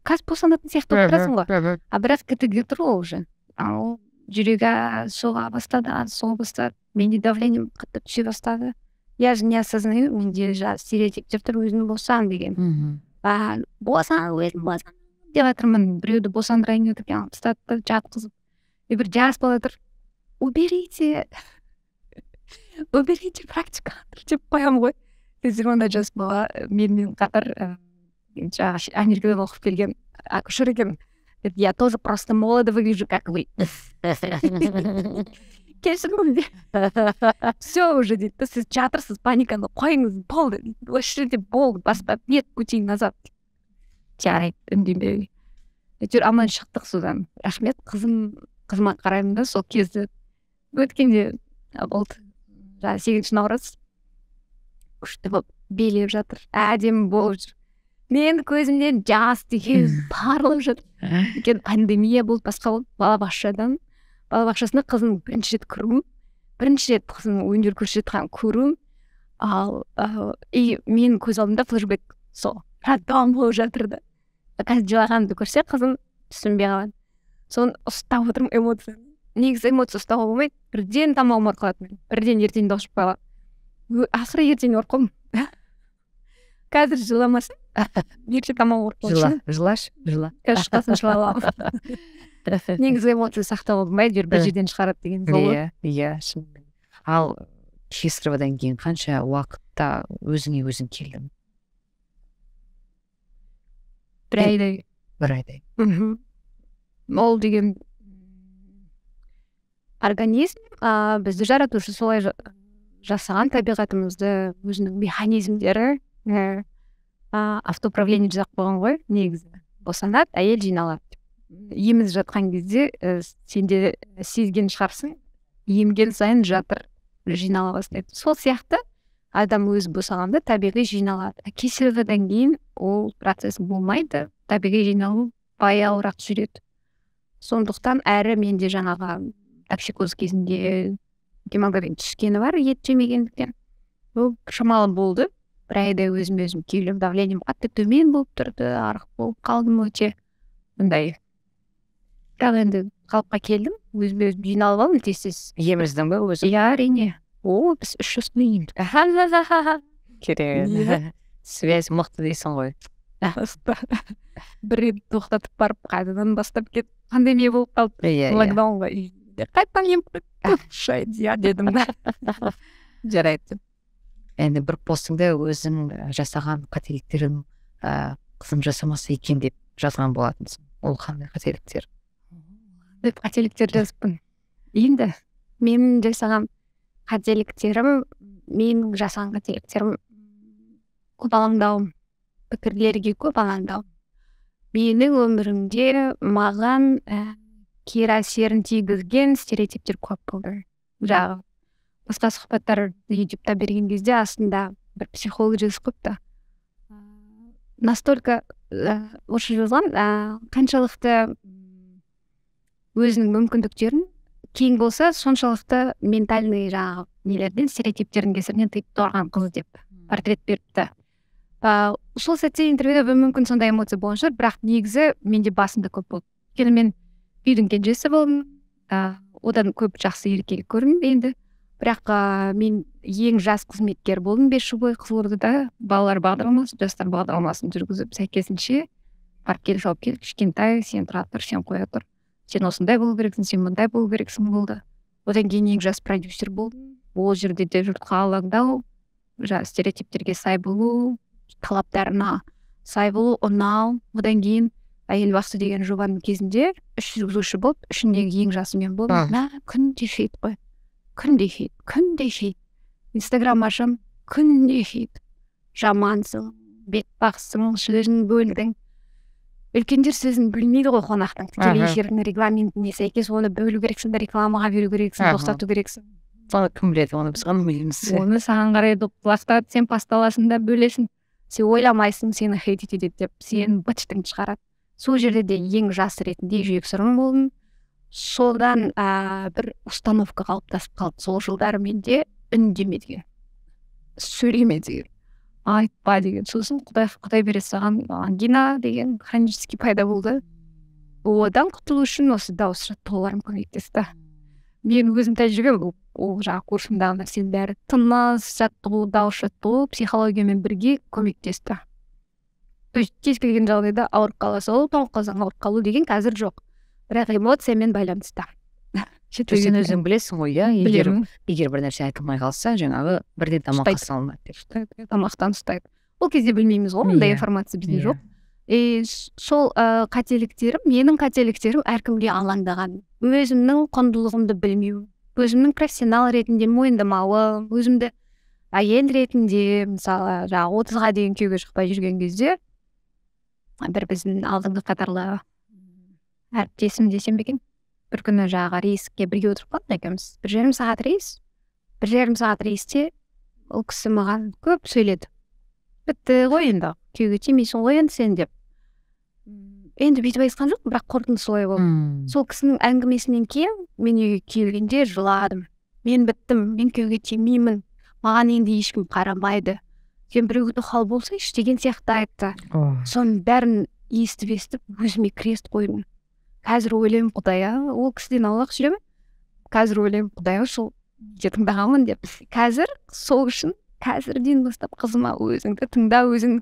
қазір босанатын сияқты болып тұрасың ғой а бірақ ктг тұр ғой уже ал жүрегі соға бастады соға бастады менде давлением қатты түсе бастады я же не осознаю менде жаңағы стереотиптер тұр өзім босан деген мхм бар босан өзім босан деп жатырмын біреуді босандырайын деп жатыр статты жатқызып и бір жас бала тұр уберите уберите практика деп қоямын ғой кезде ондай жас бала менімен қатар жаңағы америкадан оқып келген акушер екен я тоже просто молодо выгляжу как вы кешіріңіз деп все уже дейді сіз жатырсыз паниканы қойыңыз болды осы жерде болды басқа нет пути назад жарайды үндемей әйтеуір аман шықтық содан рахмет қызым қызыма қараймын да сол кезді өткенде болды жаңағы сегізінші наурыз күшті болып билеп жатыр әдемі болып жүр менің көзімнен жас деген парылып жатыр өйткені пандемия болды басқа болды балабақшадан балабақшасына қызым бірінші рет кіруім бірінші рет қызымның өнер көрсетіп жатқанын көруім ал и менің көз алдымда флешбек сол роддом болып жатыр да қазір жылағанымды көрсе қызым түсінбей қалады соны ұстап отырмын эмоцияны негізі эмоция ұстауға болмайды бірден тамағым ауырып қалады менің бірден дауыс шықпай қалады ақыры ертең ауырып қалдым қазір жыламасын ерте тамағым ауырып қалды жыла жылашы жыла қазір шыққан соң жылай аламын негізі эмоция сақтап болмайды бір жерден шығарады деген иә иә шынымен ал чистровадан кейін қанша уақытта өзіңе өзің келдің бір айдай бір айдай мхм ол деген организм ыыы бізді жаратушы солай жасаған табиғатымызды өзінің механизмдері ыыы ә, автоуправление жасап қойған ғой негізі босанады әйел жиналады Еміз жатқан кезде ә, сенде сезген шығарсың емген сайын жатыр жинала бастайды сол сияқты адам өзі босағанда табиғи жиналады кесілгіден кейін ол процесс болмайды табиғи жиналу баяуырақ жүреді сондықтан әрі менде жаңағы токсикоз кезінде гемоглобин түскені бар ет жемегендіктен ол шамалы болды бір айдай өзім өзім күйлім давлением қатты төмен болып тұрды арық болып қалдым өте мындай бірақ енді қалыпқа келдім өзіме өзім жиналып алдым тез тез еміздің ба өзі иә әрине о біз үш жастан керемет связь мықты дейсің ғой бір рет тоқтатып барып қайтадан бастап кетіп пандемия болып қалды иә, иә. локдаунға қайтадан еміп иә дедім да жарайды деп енді бір постыңда өзің э, жасаған қателіктерің ыыы э, қызым жасамаса екен деп жазған болатынсың ол қандай қателіктер деп қателіктер жазыппын енді менің жасаған қателіктерім менің жасаған қателіктерім көп алаңдауым пікірлерге көп алаңдауым менің өмірімде маған ә, кері әсерін тигізген стереотиптер көп болды жаңағы басқа сұхбаттар ютубта берген кезде астында бір психолог жазып қойыпты настолько орысша жазған ә, қаншалықты өзінің мүмкіндіктерін кең болса соншалықты ментальный жаңағы нелерден стереотиптердің кесірінен тыйып тұрған қыз деп портрет беріпті ыыы сол сәтте интервьюда мүмкін сондай эмоция болған шығар бірақ негізі менде басымда көп болды өйткені мен үйдің кенжесі болдым ыыы одан көп жақсы еркелік көрдім енді бірақ ыыы мен ең жас қызметкер болдым бес жыл бойы қызылордада балалар бағдарламасы жастар бағдарламасын жүргізіп сәйкесінше барып кел салып кел кішкентай сен тұра тұр сен қоя тұр сен осындай болу керексің сен мындай болу керексің болды одан кейін ең жас продюсер болдым ол жерде де жұртқа алаңдау жаңағы стереотиптерге сай болу талаптарына сай болу ұнау одан кейін әйел бақсы деген жобаның кезінде үш жүргізуші болып ішіндегі ең жасы мен болдым мә күнде хит қой күнде хит күнде хит инстаграм ашамын күнде хит жамансың бетбақсың шілін бөлдің үлкендер сөзін білмейді ғой қонақтың тікелей эфирдің регламентіне сәйкес оны бөлу керексің рекламаға беру керексің тоқтату керексің оны кім біледі оны біз ғана білеміз оны саған қарай доп лақтырады сен пасталасың да бөлесің сен ойламайсың сені хейтить етеді деп сен быттыңды шығарады сол жерде де ең жас ретінде жексұрын болдым содан ә, бір установка қалыптасып қалды сол жылдары менде үндеме деген сөйлеме деген айтпа деген сосын құдай құдай бере саған ангина деген хронический пайда болды одан құтылу үшін осы дауыс жаттығуларым көмектесті мен өзім тәжірибем ол, ол жаңағы курсымдағы нәрсенің бәрі тыныс жаттығу дауыс жаттығу психологиямен бірге көмектесті то есть кез келген жағдайда ауырып қала салу тоңып қалсаң ауырып қалу деген қазір жоқ бірақ эмоциямен байланысты сен өзің білесің ғой иә егер егер бір нәрсе айтылмай қалса жаңағы бірден тамаққа салынады деп тамақтан ұстайды ол кезде білмейміз ғой ондай иә, информация бізде иә. жоқ и сол ә, қателіктерім менің қателіктерім әркімге алаңдаған өзімнің құндылығымды білмеу өзімнің профессионал ретінде мойындамауым өзімді әйел ретінде мысалы жаңағы отызға дейін күйеуге шықпай жүрген кезде бір біздің алдыңғы қатарлы әріптесім десем бе екен бір күні жаңағы рейске бірге отырып қалдық екеуміз бір жарым сағат рейс бір жарым сағат рейсте ол кісі маған көп сөйледі бітті ғой енді күйеуге тимейсің ғой енді сен деп енді бүйтіп айтқан жоқ бірақ қорытынды солай болды hmm. сол кісінің әңгімесінен кейін мен үйге келгенде жыладым мен біттім мен күйеуге тимеймін маған енді ешкім қарамайды сен біреуге тоқал болсайшы деген сияқты айтты oh. соның бәрін естіп естіп өзіме крест қойдым қазір ойлаймын құдай ау ол кісіден аулақ жүремін қазір ойлаймын құдай ау сол неге тыңдағанмын деп қазір сол үшін қазірден бастап қызыма өзіңді тыңда өзің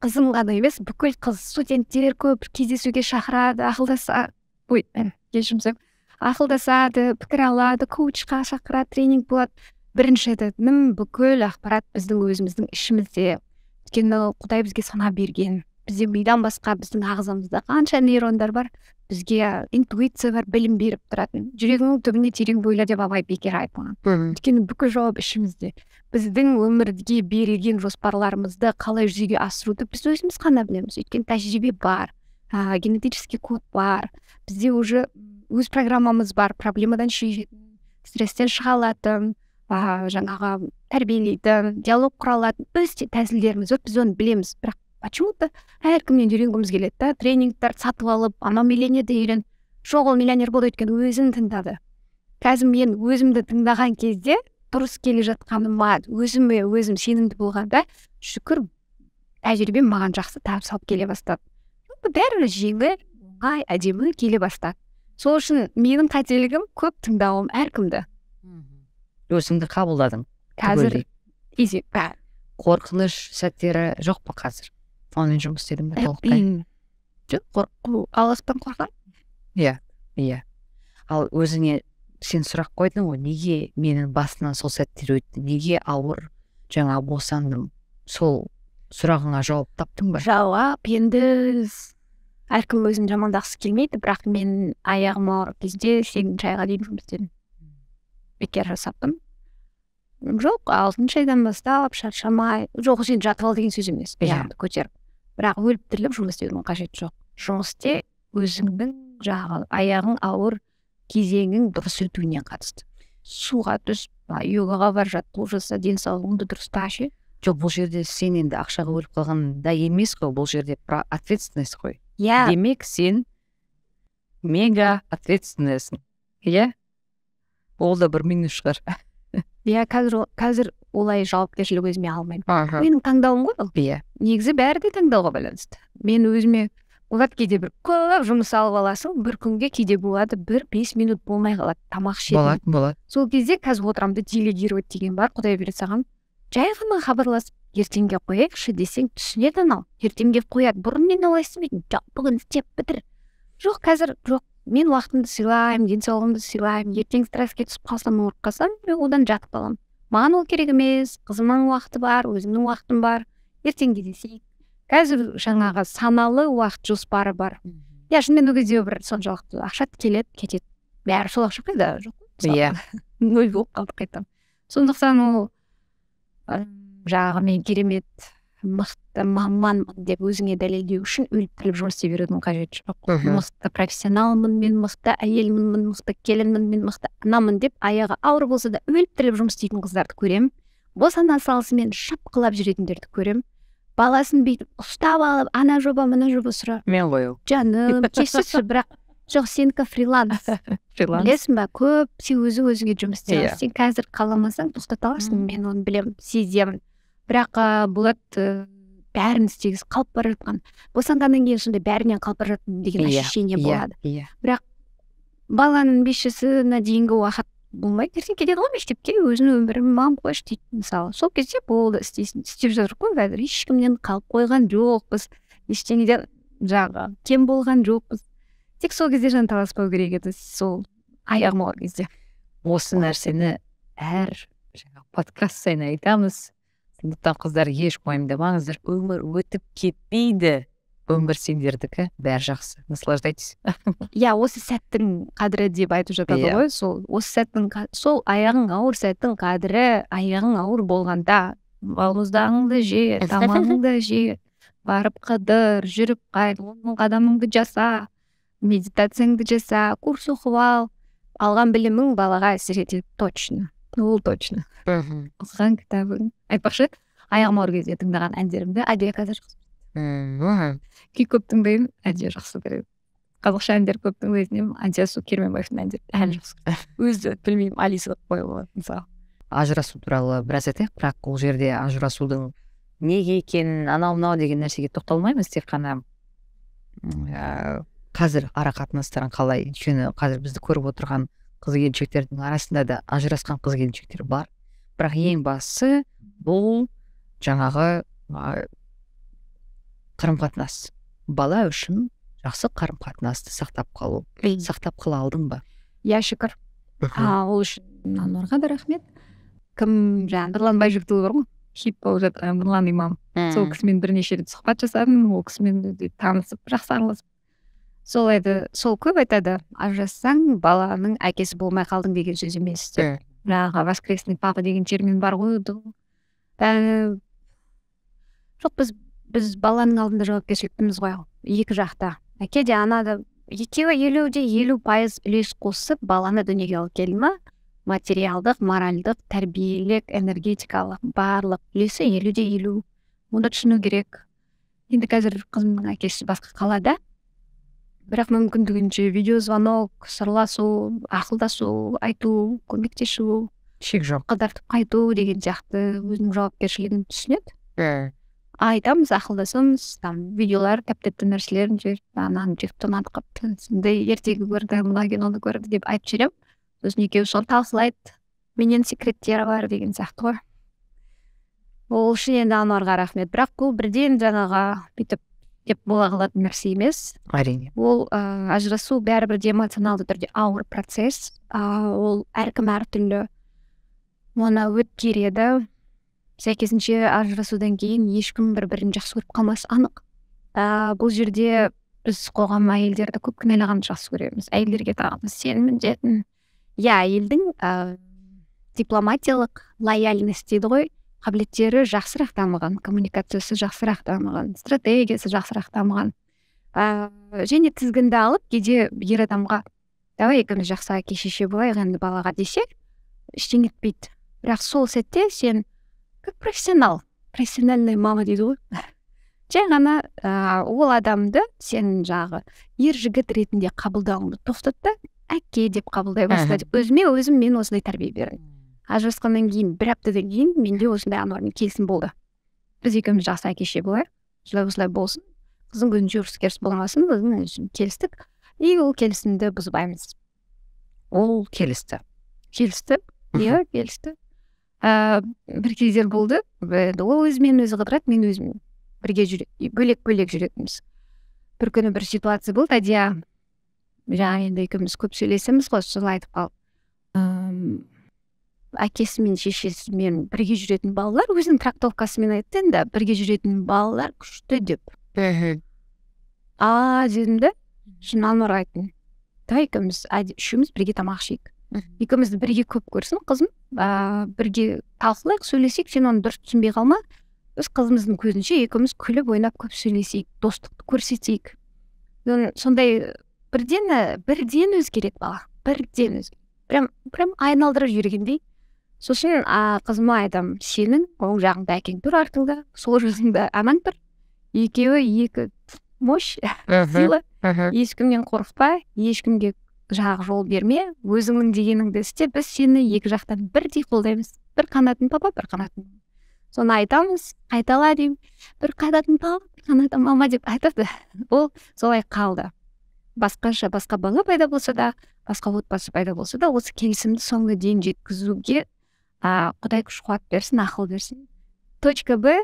қызым ғана емес бүкіл қыз студенттер көп кездесуге шақырады ақылдаса ой кешірім сұраймын ақылдасады пікір алады коучқа шақырады тренинг болады бірінші айтатыным бүкіл ақпарат біздің өзіміздің ішімізде өйткені құдай бізге сана берген бізде мидан басқа біздің ағзамызда қанша нейрондар бар бізге интуиция бар білім беріп тұратын жүрегіңнің түбіне терең бойла деп абай бекер айтпаған өйткені бүкіл жауап ішімізде біздің өмірге берілген жоспарларымызды қалай жүзеге асыруды біз өзіміз ғана білеміз өйткені тәжірибе бар ә, генетический код бар бізде уже өз программамыз бар проблемадан шешетін стресстен шыға алатын ә, жаңағы тәрбиелейтін диалог құра алатын өз тәсілдеріміз бар біз оны білеміз бірақ почему то әркімнен үйренгіміз келеді да тренингтерді сатып алып анау миллионерден үйрен жоқ ол миллионер болды өйткені өзін тыңдады қазір мен өзімді тыңдаған кезде дұрыс келе жатқаныма өзіме өзім сенімді болғанда шүкір тәжірибем маған жақсы табыс алып келе бастады бәрі жеңіл оңай әдемі келе бастады сол үшін менің қателігім көп тыңдауым әркімді өзіңді қабылдадың қазір қорқыныш сәттері жоқ па қазір онымен жұмыс істедім ба толықтай жоқ қорқу қорқамын иә иә ал өзіңе сен сұрақ қойдың ғой неге менің басымнан сол сәттер өтті неге ауыр жаңа босандым сол сұрағыңа жауап таптың ба жауап енді әркім өзін жамандағысы келмейді бірақ мен аяғым ауырып кезде сегізінші айға дейін жұмыс істедім бекер жасаппын жоқ алтыншы айдан бастап шаршамай жоқ сен жатып ал деген сөз емес иә көтеріп бірақ өліп тіріліп жұмыс істеудің қажеті жоқ жұмыс істе өзіңнің жаңағы аяғың ауыр кезеңің дұрыс өтуіне қатысты суға түс йогаға бар жаттығу жаса денсаулығыңды дұрыс ше жоқ бұл жерде сен енді ақшаға өліп қалған да емес қой бұл жерде про ответственность қой иә yeah. демек сен мега ответственныйсың иә yeah? ол да бір минус шығар иә қазір қазір олай жауапкершілік өзіме алмаймын аха менің таңдауым ғой ол иә негізі бәрі де таңдауға байланысты мен өзіме болады кейде бір көп жұмыс алып аласың бір күнге кейде болады бір бес минут болмай қалады тамақ ішетін болады болады сол кезде қазір отырамын да делегировать деген бар құдай берді саған жай ғана хабарласып ертеңге қояйықшы десең түсінеді анау ертеңге қояды бұрын мен олай істемейтінмін жоқ бүгін істеп бітір жоқ қазір жоқ мен уақытымды сыйлаймын денсаулығымды сыйлаймын ертең стресске түсіп қалсам ауырып қалсам мен одан жатып қаламын маған ол керек емес қызымның уақыты бар өзімнің уақытым бар ертең кездесейік қазір жаңағы саналы уақыт жоспары бар иә шынымен ол кезде бір соншалықты ақша келеді кетеді бәрі сол ақша қайда жоқ иә нөл болып қалды қайтадан сондықтан ол жаңағы мен керемет мықты маманмын деп өзіңе дәлелдеу үшін өліп жұмыс істей берудің қажеті жоқ мықты профессионалмын мен мықты әйелмін мен мықты келінмін мен мықты анамын деп аяғы ауыр болса да өліп тіріліп жұмыс істейтін қыздарды көремін босана салысымен шапқылап жүретіндерді көремін баласын бүйтіп ұстап алып ана жоба мына жоба сұра мен ғой ол жаным кешірші бірақ жоқ сенікі фриланс фриланс білесің ба көп сен өзің өзіңе жұмыс істей иә. сен қазір қаламасаң тоқтата аласың мен оны білемін сеземін бірақ ыыы болат ыыы э, бәрін істегісі қалып бара жатқан босанғаннан кейін сондай бәрінен қалып бара жатырмын деген иә, ощущение yeah, иә, болады иә yeah. бірақ баланың бес жасына дейінгі уақыт болмайды ертең кетеді ғой мектепке өзінің өмірін мам қойшы дейді мысалы сол кезде болды істейсің істеп жатыр қой қазір ешкімнен қалып қойған жоқпыз ештеңеден жаңағы кем болған жоқпыз тек сол кезде таласпау керек еді сол аяғым кезде осы нәрсені әр жаңағы подкаст сайын айтамыз сондықтан қыздар еш уайымдамаңыздар өмір өтіп кетпейді өмір сендердікі бәрі жақсы наслаждайтесь иә осы сәттің қадірі деп айтып жатады иә. ғой сол осы сәттің сол аяғың ауыр сәттің қадірі аяғың ауыр болғанда балмұздағыңды же тамағыңды же барып қыдыр жүріп қайт он мың қадамыңды жаса медитацияңды жаса курс оқып ал алған білімің балаға әсер етеді точно ол точно мхм оқыған кітабың айтпақшы аяғым ауыр кезде тыңдаған әндерімді әдейі қазір күй көп тыңдаймын әдейі жақсы көремін қазақша әндер көп тыңдайтын едім әдия керменбаевтың әндерін әлі жақсы өзі білмеймін алиса қоя болады мысалы ажырасу туралы біраз айтайық бірақ ол жерде ажырасудың неге екенін анау мынау деген нәрсеге тоқталмаймыз тек қана ә, қазір ара қатынастарың қалай өйткені қазір бізді көріп отырған қыз келіншектердің арасында да ажырасқан қыз келіншектер бар бірақ ең бастысы бұл жаңағы қарым қатынас бала үшін жақсы қарым қатынасты сақтап қалу сақтап қала алдың ба иә шүкір ол үшін ануарға да рахмет кім жаңағы нұрлан байжігітұлы бар ғой хит болып жатқан нұрлан имам сол кісімен бірнеше рет сұхбат жасадым ол кісімен танысып жақсы араласып сол еді сол көп айтады ажырассаң баланың әкесі болмай қалдың деген сөз емес деп жаңағы воскресный папа деген термин бар ғой жоқ біз біз баланың алдында жауапкершіліктіміз ғой екі жақта әке де ана да екеуі елу де елу пайыз үлес қосып баланы дүниеге алып келді ма материалдық моральдық тәрбиелік энергетикалық барлық үлесі елу де елу оны түсіну керек енді қазір қызымның әкесі басқа қалада бірақ мүмкіндігінше видеозвонок сырласу ақылдасу айту көмектесу шек жоқ қыдыртып қайту деген сияқты өзінің жауапкершілігін түсінеді иә айтамыз ақылдасамыз там видеолар тәп тәтті нәрселерін жіберіп ананы жігітті ұнатып қалыпты сондай ертегі көрді мына киноны көрді деп айтып жіберемін сосын екеуі соны талқылайды менен секреттері бар деген сияқты ғой ол үшін енді ануарға рахмет бірақ бұл бірден жаңағы бүйтіп деп бола қалатын нәрсе емес әрине ол ыыы ажырасу бәрібір де эмоционалды түрде ауыр процесс ыыы ол әркім әртүрлі оны өткереді сәйкесінше ажырасудан кейін ешкім бір бірін жақсы көріп қалмасы анық ә, бұл жерде біз қоғам әйелдерді көп кінәлағанды жақсы көреміз әйелдерге тағы да сенің иә әйелдің ә, дипломатиялық лояльность дейді ғой қабілеттері жақсырақ дамыған коммуникациясы жақсырақ дамыған стратегиясы жақсырақ дамыған ә, және тізгінді алып кейде ер адамға давай екеуміз жақсы әке шеше болайық енді балаға десе ештеңе етпейді бірақ сол сәтте сен как профессионал профессиональный мама дейді ғой жай ғана ә, ол адамды сен жағы ер жігіт ретінде қабылдауыңды тоқтат та әке деп қабылдай баста деп өзіме өзім мен осындай тәрбие бердім ажырасқаннан кейін бір аптадан кейін менде осындай анармен келісім болды біз екеуміз жақсы әке шеше болайық осылай осылай болсын қыздың көзінше ұрыс керіс болмасын келістік и ол келісімді бұзбаймыз ол келісті келісті иә келісті ыыы бір кездер болды енді ол өзімен өзі қыдырады мен өзім бірге жүреді бөлек бөлек жүретінбіз бір күні бір ситуация болды әдия жаңағы енді екеуміз көп сөйлесеміз ғой сол айтып қалды ыыы әкесі мен шешесімен бірге жүретін балалар өзінің трактовкасымен айтты енді бірге жүретін балалар күшті деп мхм а дедім да сосын анар айттым давай екеуміз үшеуміз бірге тамақ ішейік екеуміз бірге көп көрсін қызым ыыы бірге талқылайық сөйлесейік сен оны дұрыс түсінбей қалма біз қызымыздың көзінше екеуміз күліп ойнап көп сөйлесейік достықты көрсетейік сондай бірден бірден өзгереді бала бірден өз. прям прям айналдырып жібергендей сосын а, қызыма айтамын сенің оң жағыңда әкең тұр артыңда сол жағыңда анаң тұр екеуі екі мощь сила ешкімнен қорықпа ешкімге жаңағы жол берме өзіңнің дегеніңді істе біз сені екі жақтан бірдей қолдаймыз бір қанатын папа бір қанатын соны айтамыз қайтала деймін бір қанатын папа бір қанатын мама деп айтады ол солай қалды басқаша басқа бала пайда болса да басқа отбасы пайда болса да осы келісімді соңына дейін жеткізуге а, құдай күш қуат берсін ақыл берсін точка б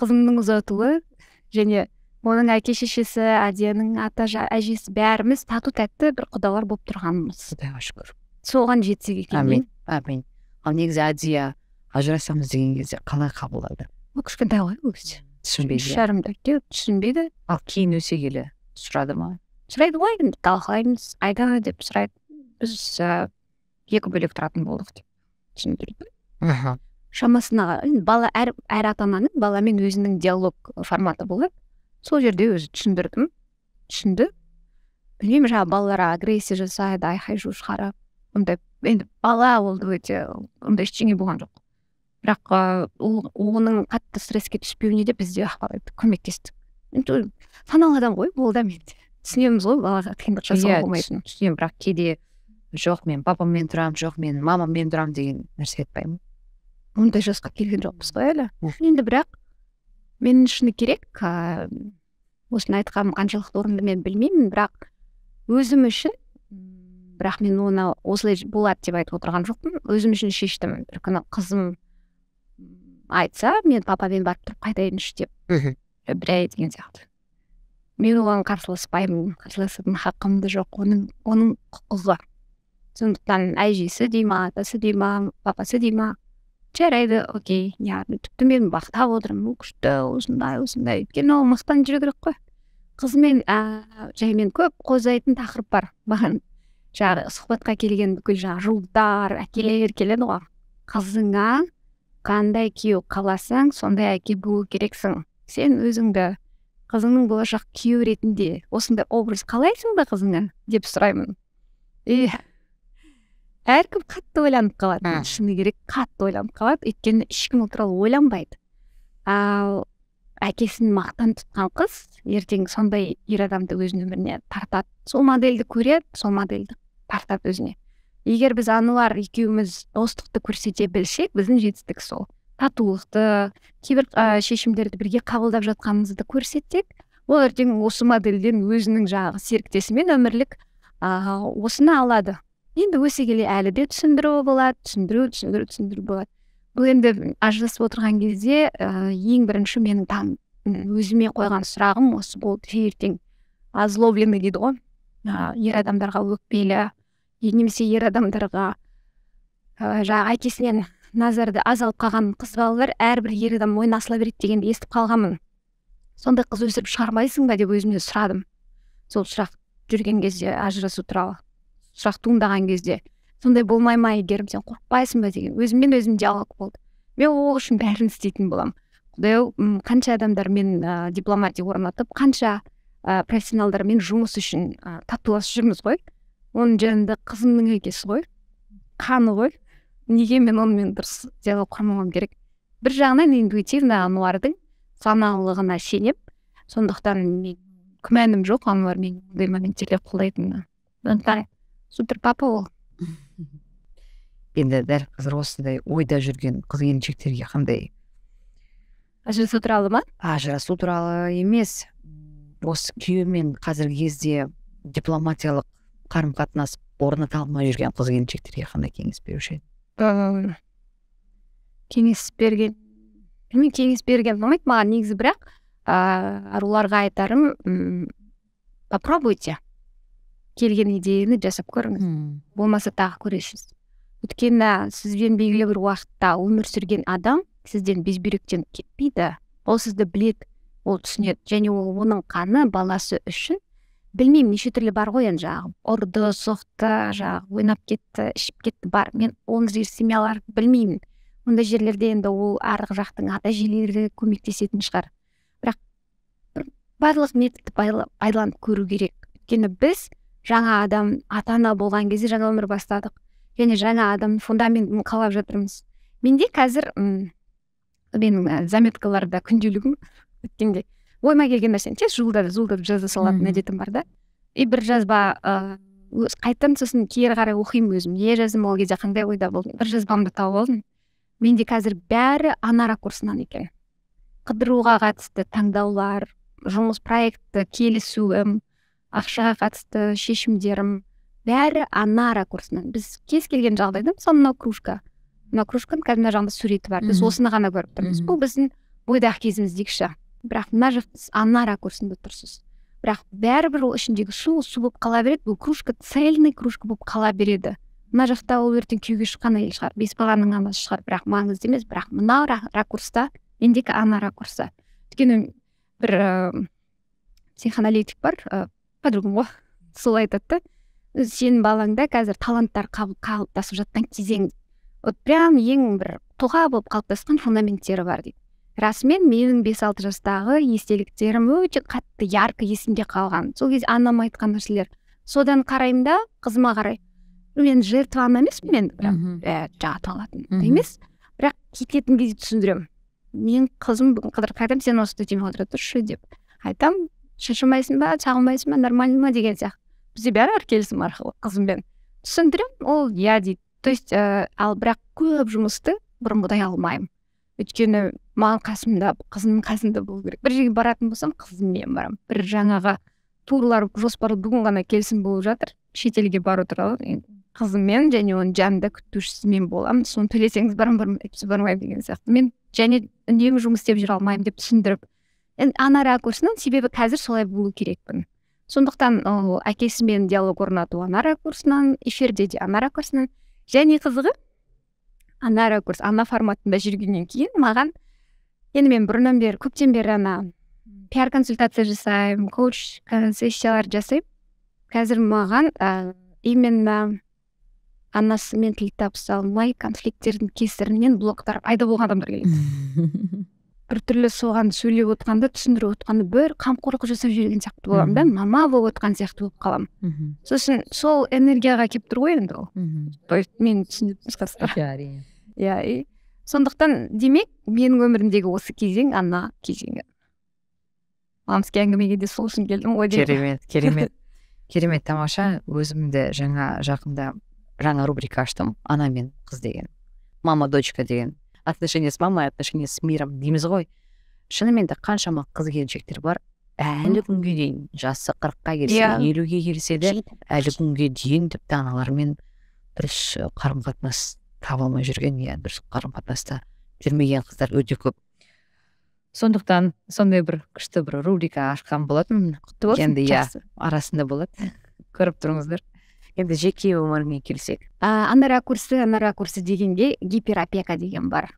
қызымның ұзатуы және оның әке шешесі әденің ата әжесі бәріміз тату тәтті бір құдалар болып тұрғанымыз құдайға шүкір соған жетсек екен әмин әмин ал негізі әдия ажырасамыз деген кезде қалай қабылдады ол кішкентай ғой ол кезде түсінбейді иә. үш жарымда түсінбейді ал кейін өсе келе сұрады ма сұрайды ғой енді талқылаймыз айда деп сұрайды біз екі бөлек тұратын болдық деп түсіндірді мхм шамасына енді бала әр әр ата ананың баламен өзінің диалог форматы болады сол жерде өзі түсіндірдім түсінді білмеймін жаңағы балаларға агрессия жасайды айқай шу шығарып ондай енді бала ол өте ондай ештеңе болған жоқ бірақ ол оның қатты стресске түспеуіне де біз де ықпал еттік көмектестік енді саналы адам ғой ол да мен түсінеміз ғой балаға қиындық жасауға иә, болмайтынын түсінемін бірақ кейде жоқ мен папаммен тұрамын жоқ мен мамаммен тұрамын деген нәрсе айтпаймын ондай жасқа келген жоқпыз ғой әлі енді бірақ мен шыны керек ыыы осыны айтқаным қаншалықты орынды мен білмеймін бірақ өзім үшін бірақ мен оны осылай болады деп айтып отырған жоқпын өзім үшін шештім бір күні қызым айтса мен папамен барып тұрып қайтайыншы деп мхм э, ай деген сияқты мен оған қарсыласпаймын қарсыласудың хақым да жоқ оның оның құқығы сондықтан әжесі дей ма атасы дей ма папасы дей ма жарайды окей яғни тіпті мен мақтап отырмын ол күшті осындай осындай өйткені ол мақтанып жүру керек қой қызмен ә, жай мен көп қозғайтын тақырып бар маған жаңағы сұхбатқа келген бүкіл жаңағы жұлдыздар әкелер келеді ғой қызыңа қандай күйеу қаласаң сондай әке болу керексің сен өзіңді қызыңның болашақ күйеуі ретінде осындай образ қалайсың ба қызыңа деп сұраймын и әркім қатты ойланып қалады шыны керек қатты ойланып қалады өйткені ешкім ол туралы ойланбайды ал әкесін мақтан тұтқан қыз ертең сондай ер адамды өзінің өміріне тартады сол модельді көреді сол модельді тартады өзіне егер біз ануар екеуміз достықты көрсете білсек біздің жетістік сол татулықты кейбір ә, шешімдерді бірге қабылдап жатқанымызды көрсетсек ол ертең осы модельден өзінің жаңағы серіктесімен өмірлік ә, осыны алады енді өсе келе әлі де түсіндіру болады түсіндіру түсіндіру түсіндіру болады бұл енді ажырасып отырған кезде ә, ең бірінші менің там өзіме қойған сұрағым осы болды ертең озлобленный дейді ғой ә, ер адамдарға өкпелі немесе ер адамдарға ә, э, жаңағы әкесінен назарды аз алып қалған қыз балалар әрбір ер адам мойнына асыла береді дегенді естіп қалғанмын сондай қыз өсіріп шығармайсың ба деп өзімнен сұрадым сол сұрақ жүрген кезде ажырасу туралы сұрақ туындаған кезде сондай болмай ма әйгерім сен қорықпайсың ба деген өзіммен өзім диалог болды мен ол үшін бәрін істейтін боламын құдай ау қанша адамдармен ә, дипломатия орнатып қанша ә, профессионалдармен жұмыс үшін ә, татуласып жүрміз ғой оның жанында қызымның әкесі ғой қаны ғой неге мен онымен дұрыс диалог құрмауым керек бір жағынан интуитивно ануардың саналылығына сенемін сондықтан мен күмәнім жоқ ануар мені ондай моменттерде қолдайтынына папа ол енді дәл қазір осындай ойда жүрген қыз келіншектерге қандай ажырасу туралы ма ажырасу туралы емес осы күйеуімен қазіргі кезде дипломатиялық қарым қатынас орната алмай жүрген қыз келіншектерге қандай кеңес беруші еді кеңес берген білмеймін кеңес берген ұнамайды маған негізі бірақ ыыы аруларға айтарым попробуйте келген идеяны жасап көріңіз hmm. болмаса тағы көресіз өйткені сізбен белгілі бір уақытта өмір сүрген адам сізден безбүйректен кетпейді ол сізді білет, ол түсінеді және ол оның қаны баласы үшін білмеймін неше түрлі бар ғой енді жаңағы ұрды соқты жаңағы ойнап кетті ішіп кетті бар мен ол жер семьялар білмеймін ондай жерлерде енді ол арғы жақтың ата әжелері көмектесетін шығар бірақ барлық методты пайдаланып көру керек өйткені біз жаңа адам ата ана болған кезде жаңа өмір бастадық және жаңа адам, фундаментін қалап жатырмыз менде қазір менің заметкаларда күнделігім өткенде, ойыма келген нәрсені тез жуылдатып жуылдатып жаза салатын әдетім бар да и бір жазба ыыы қайтадан сосын кері қарай оқимын өзім не жаздым ол кезде қандай ойда болдым бір жазбамды тауып алдым менде қазір бәрі ана ракурсынан екен қыдыруға қатысты таңдаулар жұмыс проектті келісуім ақшаға қатысты шешімдерім бәрі ана ракурсынан біз кез келген жағдайда мысалы мынау кружка мына кружканың қазір мына жағында суреті бар біз осыны ғана көріп тұрмыз бұл біздің бойдақ кезіміз дейікші бірақ мына жақ ана ракурсында тұрсыз бірақ бәрібір ол ішіндегі су су болып қала береді бұл кружка цельный кружка болып қала береді мына жақта ол ертең күйеуге шыққан әйел шығар бес баланың анасы шығар бірақ маңызды емес бірақ мына ракурста мендегі ана ракурсы өйткені бір ыыы психоаналитик бар подругам сол айтады да сенің балаңда қазір таланттар қалыптасып жатқан кезең вот прям ең бір тұлға болып қалыптасқан фундаменттері бар дейді расымен менің бес алты жастағы естеліктерім өте қатты ярко есімде қалған сол кезде анам айтқан нәрселер содан қараймын да қызыма қарай мен жертва ана емеспін мен бірақ жаңағы емес бірақ кететін кезде түсіндіремін менің қызым бүгін қыдырып қайтамын сен осы төтеме отыра тұршы деп айтамын шаршамайсың ба сағынбайсың ба нормально ма деген сияқты бізде бәрі бір келісім арқылы қызыммен түсіндіремін ол иә дейді то есть ә, ал бірақ көп жұмысты бұрынғыдай алмаймын өйткені маған қасымда қызымның қасында болу керек бір жерге баратын болсам қызыммен барамын бір жаңағы турлар жоспар бүгін ғана келісім болып жатыр шетелге бару туралы қызыммен және оның жанында күтушісімен боламын соны төлесеңіз барамын бармайсыз бармаймын деген сияқты мен және үнемі жұмыс істеп жүре алмаймын деп түсіндіріп ана ракурсынан себебі қазір солай болу керекпін сондықтан ол әкесімен диалог орнату ана ракурсынан эфирде де ана ракурсынан және қызығы ана ракурс ана форматында жүргеннен кейін маған енді мен бұрыннан бері көптен бері ана пиар консультация жасаймын коуч сессиялар жасаймын қазір маған ә, именно анасымен тіл табыса алмай конфликттердің кесірінен блоктар пайда болған адамдар келеді біртүрлі соған сөйлеп отырғанда түсіндіріп отырғанда бір қамқорлық жасап жіберген сияқты боламын да мама болып отқан сияқты болып қаламын сосын сол энергияға келіп тұр ғой енді ол то есть мені түсінетін иә әрине иә и сондықтан демек менің өмірімдегі осы кезең ана кезеңі мамский әңгімеге де сол үшін келдім ғой керемет керемет керемет тамаша өзімді жаңа жақында жаңа рубрика аштым ана мен қыз деген мама дочка деген отношения с мамой отношения с миром дейміз ғой шынымен де қаншама қыз келіншектер бар әлі күнге дейін жасы қырыққа келсе иә. елуге келсе де әлі күнге дейін тіпті аналарымен дұрыс қарым қатынас таба алмай жүрген иә дұрыс қарым қатынаста жүрмеген қыздар өте көп сондықтан сондай бір күшті бір рубрика ашқан болатынмын құтты болсын енді иә арасында болады көріп тұрыңыздар енді жеке өміріңе келсек ыыы ана ракурсы ана ракурсы дегенге гиперопека деген бар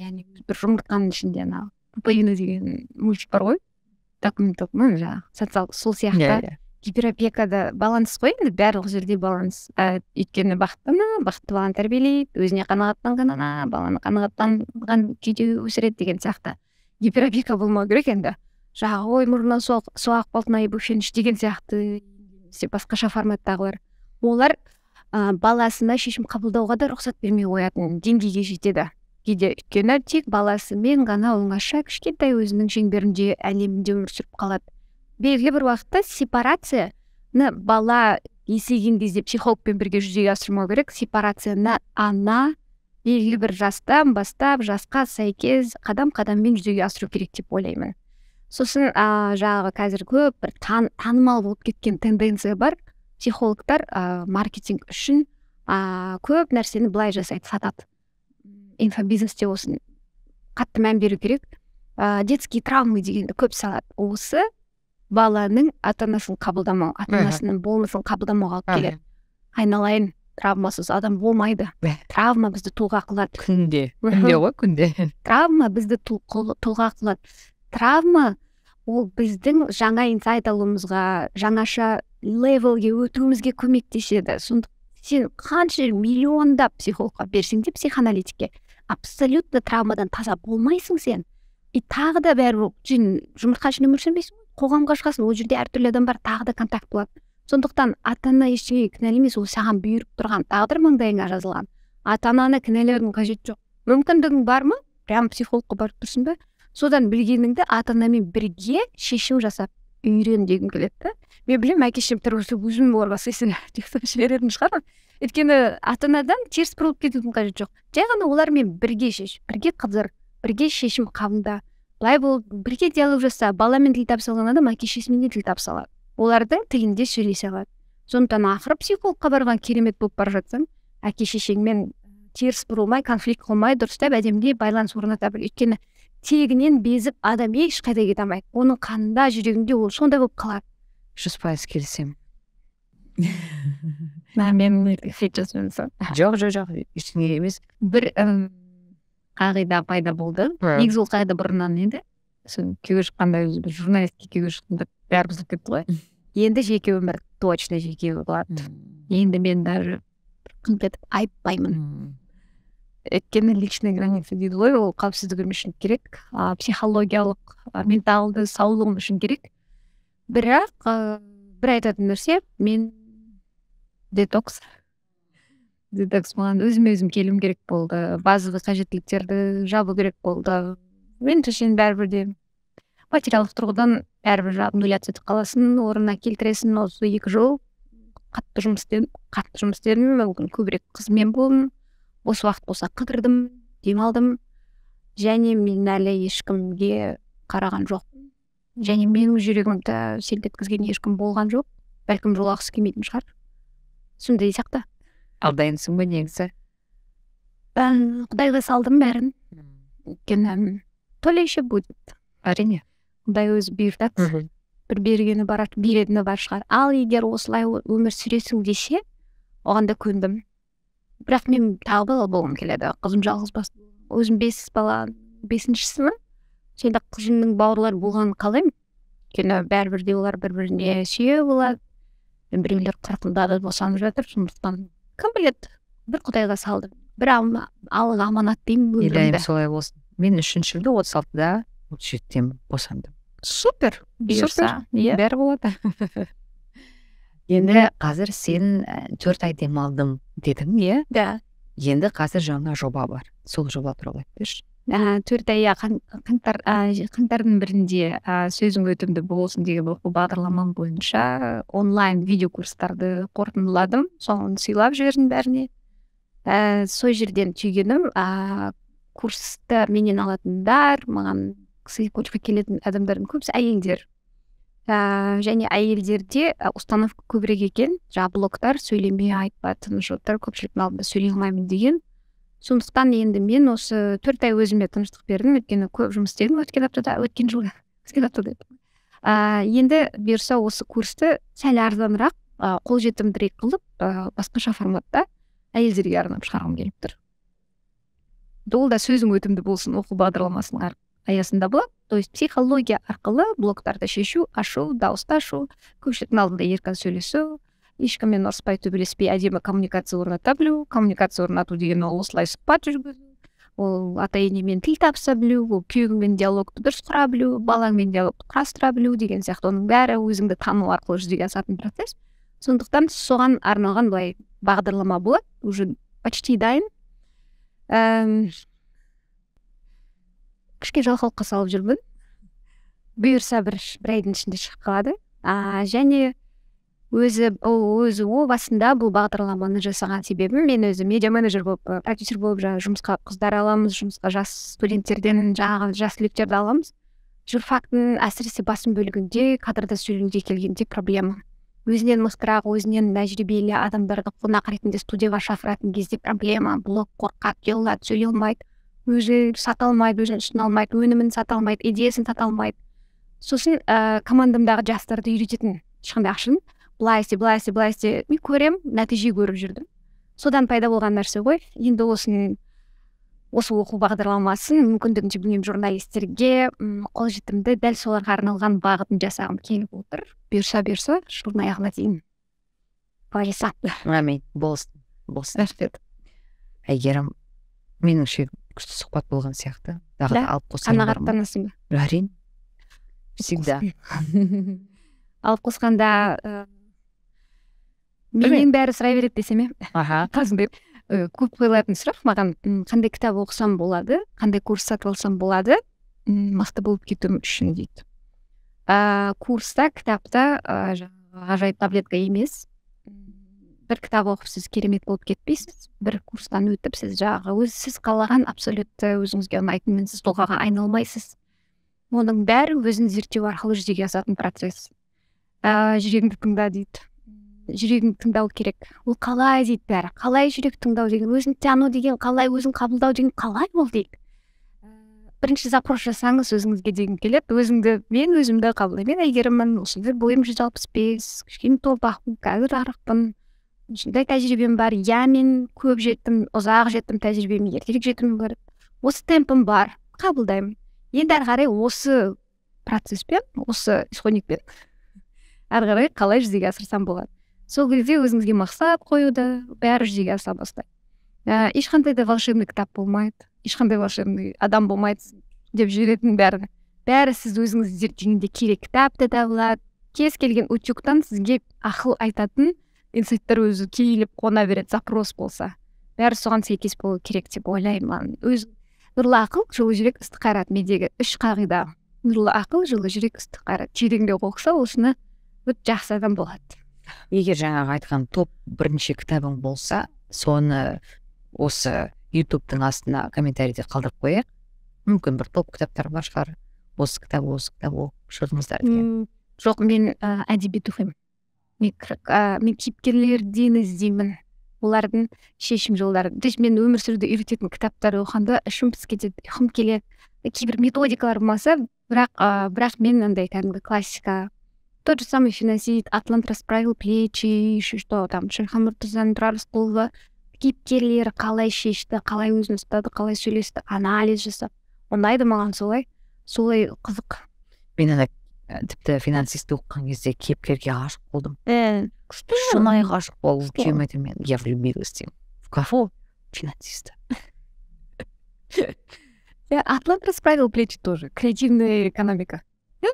яғни бір жұмыртқаның ішінде анау пуповина деген мультик бар ғой документалды ну жаңағы социал сол иә, сияқты yeah, иә. yeah. гиперопекада баланс қой енді барлық жерде баланс ә, өйткені бақытты ана бақытты баланы тәрбиелейді өзіне қанағаттанған ана баланы қанағаттанған күйде өсіреді деген сияқты гиперопека болмау керек енді жаңағы ой мұрнынан суақ, суақ болтын ай деген сияқты немесе басқаша форматтағылар олар ә, баласына шешім қабылдауға да рұқсат бермей қоятын деңгейге жетеді кейде өйткені тек баласымен ғана оңаша кішкентай өзінің шеңберінде әлемінде өмір сүріп қалады белгілі бір уақытта сепарацияны бала есейген кезде психологпен бірге жүзеге асырмау керек сепарацияны ана белгілі бір жастан бастап жасқа сәйкес қадам қадаммен жүзеге асыру керек деп ойлаймын сосын ә, жаңағы қазір көп бір танымал болып кеткен тенденция бар психологтар ә, маркетинг үшін ә, көп нәрсені былай жасайды сатады инфобизнесте осын. қатты мән беру керек ә, детские травмы дегенді көп салады осы баланың ата анасын қабылдамау ата анасының болмысын қабылдамауға алып келеді айналайын травмасыз адам болмайды травма бізді тұлға қылады күнде күнде ғой күнде травма бізді тұлға қылады травма ол біздің жаңа инсайт алуымызға жаңаша левелге өтуімізге көмектеседі сондықтан сен қанша миллиондап психологқа берсең де психоаналитикке абсолютно травмадан таза болмайсың сен и тағы да бәрібір сен жұмыртқа ішінде өмір сүрмейсің қоғамға шығасың ол жерде әртүрлі адам бар тағы да контакт болады сондықтан ата ана ештеңеге кінәлі емес ол саған бұйырып тұрған тағдыр маңдайыңа жазылған ата ананы кінәлаудың қажеті жоқ мүмкіндігің бар ма прям психологқа барып тұрсың ба содан білгеніңді ата анамен бірге шешім жасап үйрен дегім келеді да мен білемін әке шешем болса өзім олар бастайсың деп жіберетін шығармын өйткені ата анадан теріс бұрылып кетудің қажеті жоқ жай ғана олармен бірге шеш бірге қыдыр бірге шешім қабылда былай бол бірге диалог жаса баламен тіл табыса алған адам әке шешесімен де тіл табыса алады олардың тілінде сөйлесе алады сондықтан ақыры психологқа барған керемет болып бара жатсаң әке шешеңмен теріс бұрылмай конфликт қылмай дұрыстап әдемілеп байланыс орната біл өйткені тегінен безіп адам ешқайда кете алмайды оның қанында жүрегінде ол сондай болып қалады жүз пайыз келісемін жоқ жоқ жоқ ештеңе емес бір қағида пайда болды негізі ол қағида бұрыннан еді сосын күйеуге шыққанда өзі бір журналистке күйеуге шықтым бәрі бұзылып кетті ғой енді жеке өмір точно жеке болады енді мен даже қыңқ етіп айтпаймын өйткені личный граница дейді ғой ол қауіпсіздігім үшін керек а, психологиялық менталды саулығым үшін керек бірақ ә, бір айтатын нәрсе мен детокс детокс маған өзіме өзім келуім керек болды базовый қажеттіліктерді жабу керек болды Мен үшін бәрібір де материалдық тұрғыдан бәрібір обнуляться етіп қаласың орнына келтіресің осы екі жыл қатты жұмыс істедім қатты жұмыс істедім мүмкін көбірек қызмен болдым бос уақыт болса қыдырдым демалдым және мен әлі ешкімге қараған жоқпын және менің жүрегімді селт ешкім болған жоқ бәлкім жолағысы келмейтін шығар сондай сияқты дайынсың ба негізі құдайға салдым бәрін өйткені то ли еще будет әрине құдай өзі бұйыртады бір бергені бар беретіні бар шығар ал егер осылай өмір сүресің десе оған да көндім бірақ мен тағы бала болғым келеді қызым жалғыз басты өзім бес бала бесіншісімін сонда қызымның бауырлары болғанын қалаймын өйткені бәрібір де олар бір біріне сүйеу болады біреулер қырқында да босанып жатыр сондықтан кім біледі бір құдайға салды. бір аллаға аманат деймін солай болсын мен үшіншімді отыз алтыда отыз жетідемін босандым супер бұйырса иә бәрі болады енді қазір сен «Ә, төрт ай демалдым дедің иә да енді қазір жаңа жоба бар сол жоба туралы айтып берші ә, төрт ай иә, қаңтар ә, қаңтардың бірінде сөзің өтімді болсын деген оқу бағдарламам бойынша онлайн видео курстарды қорытындыладым соны сыйлап жібердім бәріне ә, сол жерден түйгенім ә, курсты менен алатындар маған сый келетін адамдардың көбісі әйелдер ә, және әйелдерде э, установка көбірек екен жаңағы блоктар сөйлемей айтпа тыныштықтар көпшіліктің алдында сөйлей алмаймын деген сондықтан енді мен осы төрт ай өзіме тыныштық бердім өйткені көп жұмыс істедім өткен аптада өткен жылы өткен э, енді бұйырса осы курсты сәл арзанырақ ә, қолжетімдірек қылып ә, басқаша форматта әйелдерге арнап шығарғым келіп тұр ол да сөзің өтімді болсын оқу бағдарламасының аясында болады то есть психология арқылы блоктарды шешу ашу ашу, көпшіліктің алдында еркін сөйлесу ешкіммен ұрыспай төбелеспей әдемі коммуникация орната білу коммуникация орнату деген ол осылай сұхбат жүргізу ол ата енемен тіл табыса білу ол күйеуіңмен диалогты дұрыс құра білу балаңмен диалогты құрастыра білу деген сияқты оның бәрі өзіңді тану арқылы жүзеге асатын процесс сондықтан соған арналған былай бағдарлама болады уже почти дайын кішкене жалқаулыққа салып жүрмін бұйырса бір бір айдың ішінде шығып қалады а, және өзі ол өзі о басында бұл бағдарламаны жасаған себебім мен өзі медиа менеджер болып продюсер болып жаңағы жұмысқа қыздар аламыз жұмысқа жас студенттерден жаңағы жас түлектерді аламыз журфактың әсіресе басым бөлігінде кадрда сөйлеуге келгенде проблема өзінен мықтырақ өзінен тәжірибелі адамдарды қонақ ретінде студияға шақыратын кезде проблема блок қорқады ұялады сөйлей алмайды өзі сата алмайды өзін ұсына алмайды өнімін сата алмайды идеясын сата алмайды сосын ә, командамдағы жастарды үйрететін ешқандай ақшаны былай істе былай істе былай істе мен көремін нәтиже көріп жүрдім содан пайда болған нәрсе ғой енді осыны осы оқу бағдарламасын мүмкіндігінше білмеймін журналистерге қолжетімді дәл соларға арналған бағытын жасағым келіп отыр бұйырса бұйырса жылдың аяғына дейін әмин болсын болсын рахмет әйгерім меніңше күшті сұхбат болған сияқты тағы да алып қоссаң ба әрине всегда алып қосқанда менен бәрі сұрай береді десем иә аха қазір көп қойылатын сұрақ маған қандай кітап оқысам болады қандай курс сатып алсам болады мықты болып кетуім үшін дейді ыыы курста кітапта жаңағы ғажайып таблетка емес бір кітап оқып сіз керемет болып кетпейсіз бір курстан өтіп сіз жаңағы өз сіз қалаған абсолютті өзіңізге ұнайтын мінсіз тұлғаға айналмайсыз оның бәрі өзін зерттеу арқылы жүзеге асатын процесс ә, жүрегіңді тыңда дейді жүрегіңді тыңдау керек ол қалай дейді бәрі қалай жүрек тыңдау деген өзін тану деген қалай өзін қабылдау деген қалай ол дейді ә, бірінші запрос жасаңыз өзіңізге дегім келеді өзіңді мен өзімді қабылдаймын мен әйгеріммін осындай бойым жүз алпыс бес кішкене толпақпын қазір арықпын осындай тәжірибем бар иә мен көп жеттім ұзақ жеттім тәжірибем ертерек жетуім керек осы темпім бар қабылдаймын енді ары қарай осы процесспен осы исходникпен ары қарай қалай жүзеге асырсам болады сол кезде өзіңізге мақсат қоюды бәрі жүзеге аса бастайды ә, ешқандай да волшебный кітап болмайды ешқандай волшебный адам болмайды деп жүретін бәрі бәрі сіз өзіңіз зерттегенде керек кітап та табылады кез келген утюгтан сізге ақыл айтатын инсайттар өзі келіп қона береді запрос болса бәрі соған сәйкес болу керек деп ойлаймын өз нұрлы ақыл жылы жүрек ыстық қайрат мендегі үш қағида нұрлы ақыл жылы жүрек ыстық қайрат жүрегіңде қоқса ол шыны жақсы адам болады егер жаңағы айтқан топ бірінші кітабың болса соны осы ютубтың астына комментарийде қалдырып қояйық мүмкін бір топ кітаптар бар шығар осы кітап осы кітап оқып шығыңыздар жоқ мен ә, әдебиет оқимын мен мен кейіпкерлерден іздеймін олардың шешім жолдарын то есть мен өмір сүруді үйрететін кітаптар оқығанда ішім пісіп кетеді ұйқым келеді кейбір методикалар болмаса бірақ ә, бірақ мен андай кәдімгі классика тот же самый финансист атлант расправил плечи еще что там тұрар рысқұлова кейіпкерлері қалай шешті қалай өзін ұстады қалай сөйлесті анализ жасап ұнайды маған солай солай қызық мен ана тіпті финансист оқыған кезде кейіпкерге ғашық болдым күшті шынайы ғашық болғым келмеді мен я влюбилась деймін в кого финансиста атлант расправил плечи тоже креативная экономика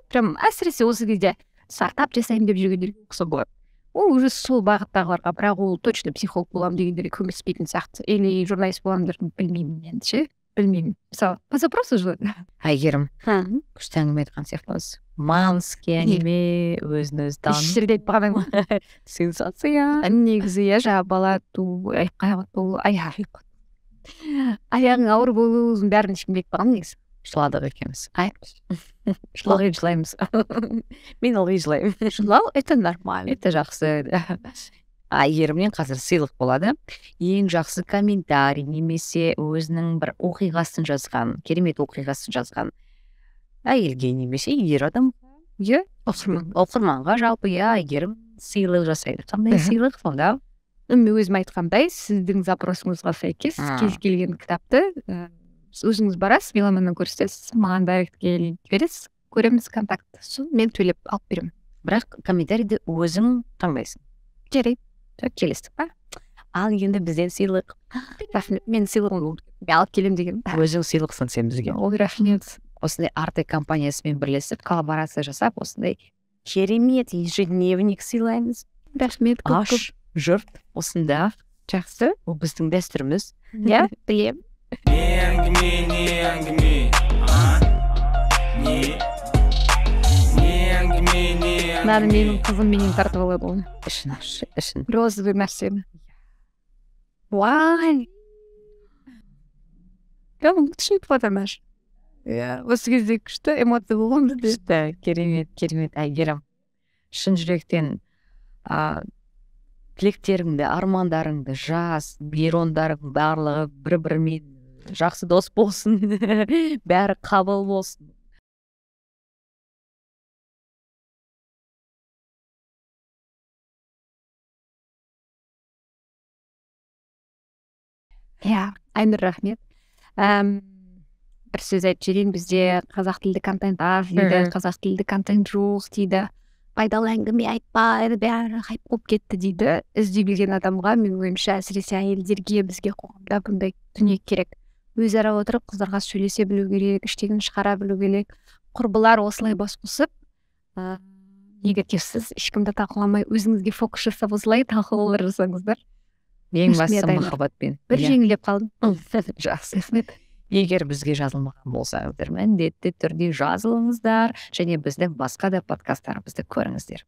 прям әсіресе осы кезде стартап жасаймын деп жүргендерге ұқсап болады ол уже сол бағыттағыларға бірақ ол точно психолог боламын дегендерге көмектеспейтін сияқты или журналист боламын деп білмеймін енді ше білмеймін мысалы по запросу жылады әйгерім күшті әңгіме айтқан сияқтысыз манский әңгіме өзін өзі айтып қалғаның қалған сенсация негізі иә жаңағы бала туу аяқ аяғың ауыр болудың бәрін ешкім білмей қалған негізі жыладық екеуміз ылғи жылаймыз мен ылғи жылаймын жылау это нормально это жақсы әйгерімнен қазір сыйлық болады ең жақсы комментарий немесе өзінің бір оқиғасын жазған керемет оқиғасын жазған әйелге немесе ер адам иә оқырман оқырманға жалпы иә әйгерім сыйлық жасайды қандай сыйлық сонда мен өзім айтқандай сіздің запросыңызға сәйкес кез келген кітапты э, өзіңіз барасыз меломаннан көрсетесіз маған дайректке жібересіз көреміз контакт сосын мен төлеп алып беремін бірақ комментарийді өзің таңдайсың жарайды келістік па ал енді бізден сыйлық рахмет мен сыйлығым мен алып келемін деген өзің сыйлықсың сен бізге ой рахмет осындай артек компаниясымен бірлесіп коллаборация жасап осындай керемет ежедневник сыйлаймыз рахмет аш жұрт осында жақсы ол біздің дәстүріміз иә білемін не әңгіме не әңгіме а не Мынаны менің қызым менен тартып ғой ішін ишин ишин розовый нәрсені уай күшейіп атам иә осы кезде күшті эмоция болған бізде күшті керемет керемет әйгерім шын жүректен ыыы тілектеріңді армандарыңды жаз нейрондарың барлығы бір бірімен жақсы дос болсын бәрі қабыл болсын иә айнұр рахмет ііі бір сөз айтып жіберейін бізде қазақ тілді контент аз дейді қазақ тілді контент жоқ дейді пайдалы әңгіме айтпайды бәрі хайп болып кетті дейді іздей келген адамға мен ойымша әсіресе әйелдерге бізге қоғамда бұндай дүние керек өзара отырып қыздарға сөйлесе білу керек іштегін шығара білу керек құрбылар осылай бас қосып ыыы егер ешкімді талқыламай өзіңізге фокус жасап осылай талқылаулар жасаңыздар ең бастысы махаббатпен бір иә. жеңілдеп қалдым жақсы рахмет егер бізге жазылмаған болсаңыздар міндетті түрде жазылыңыздар және біздің басқа да подкасттарымызды көріңіздер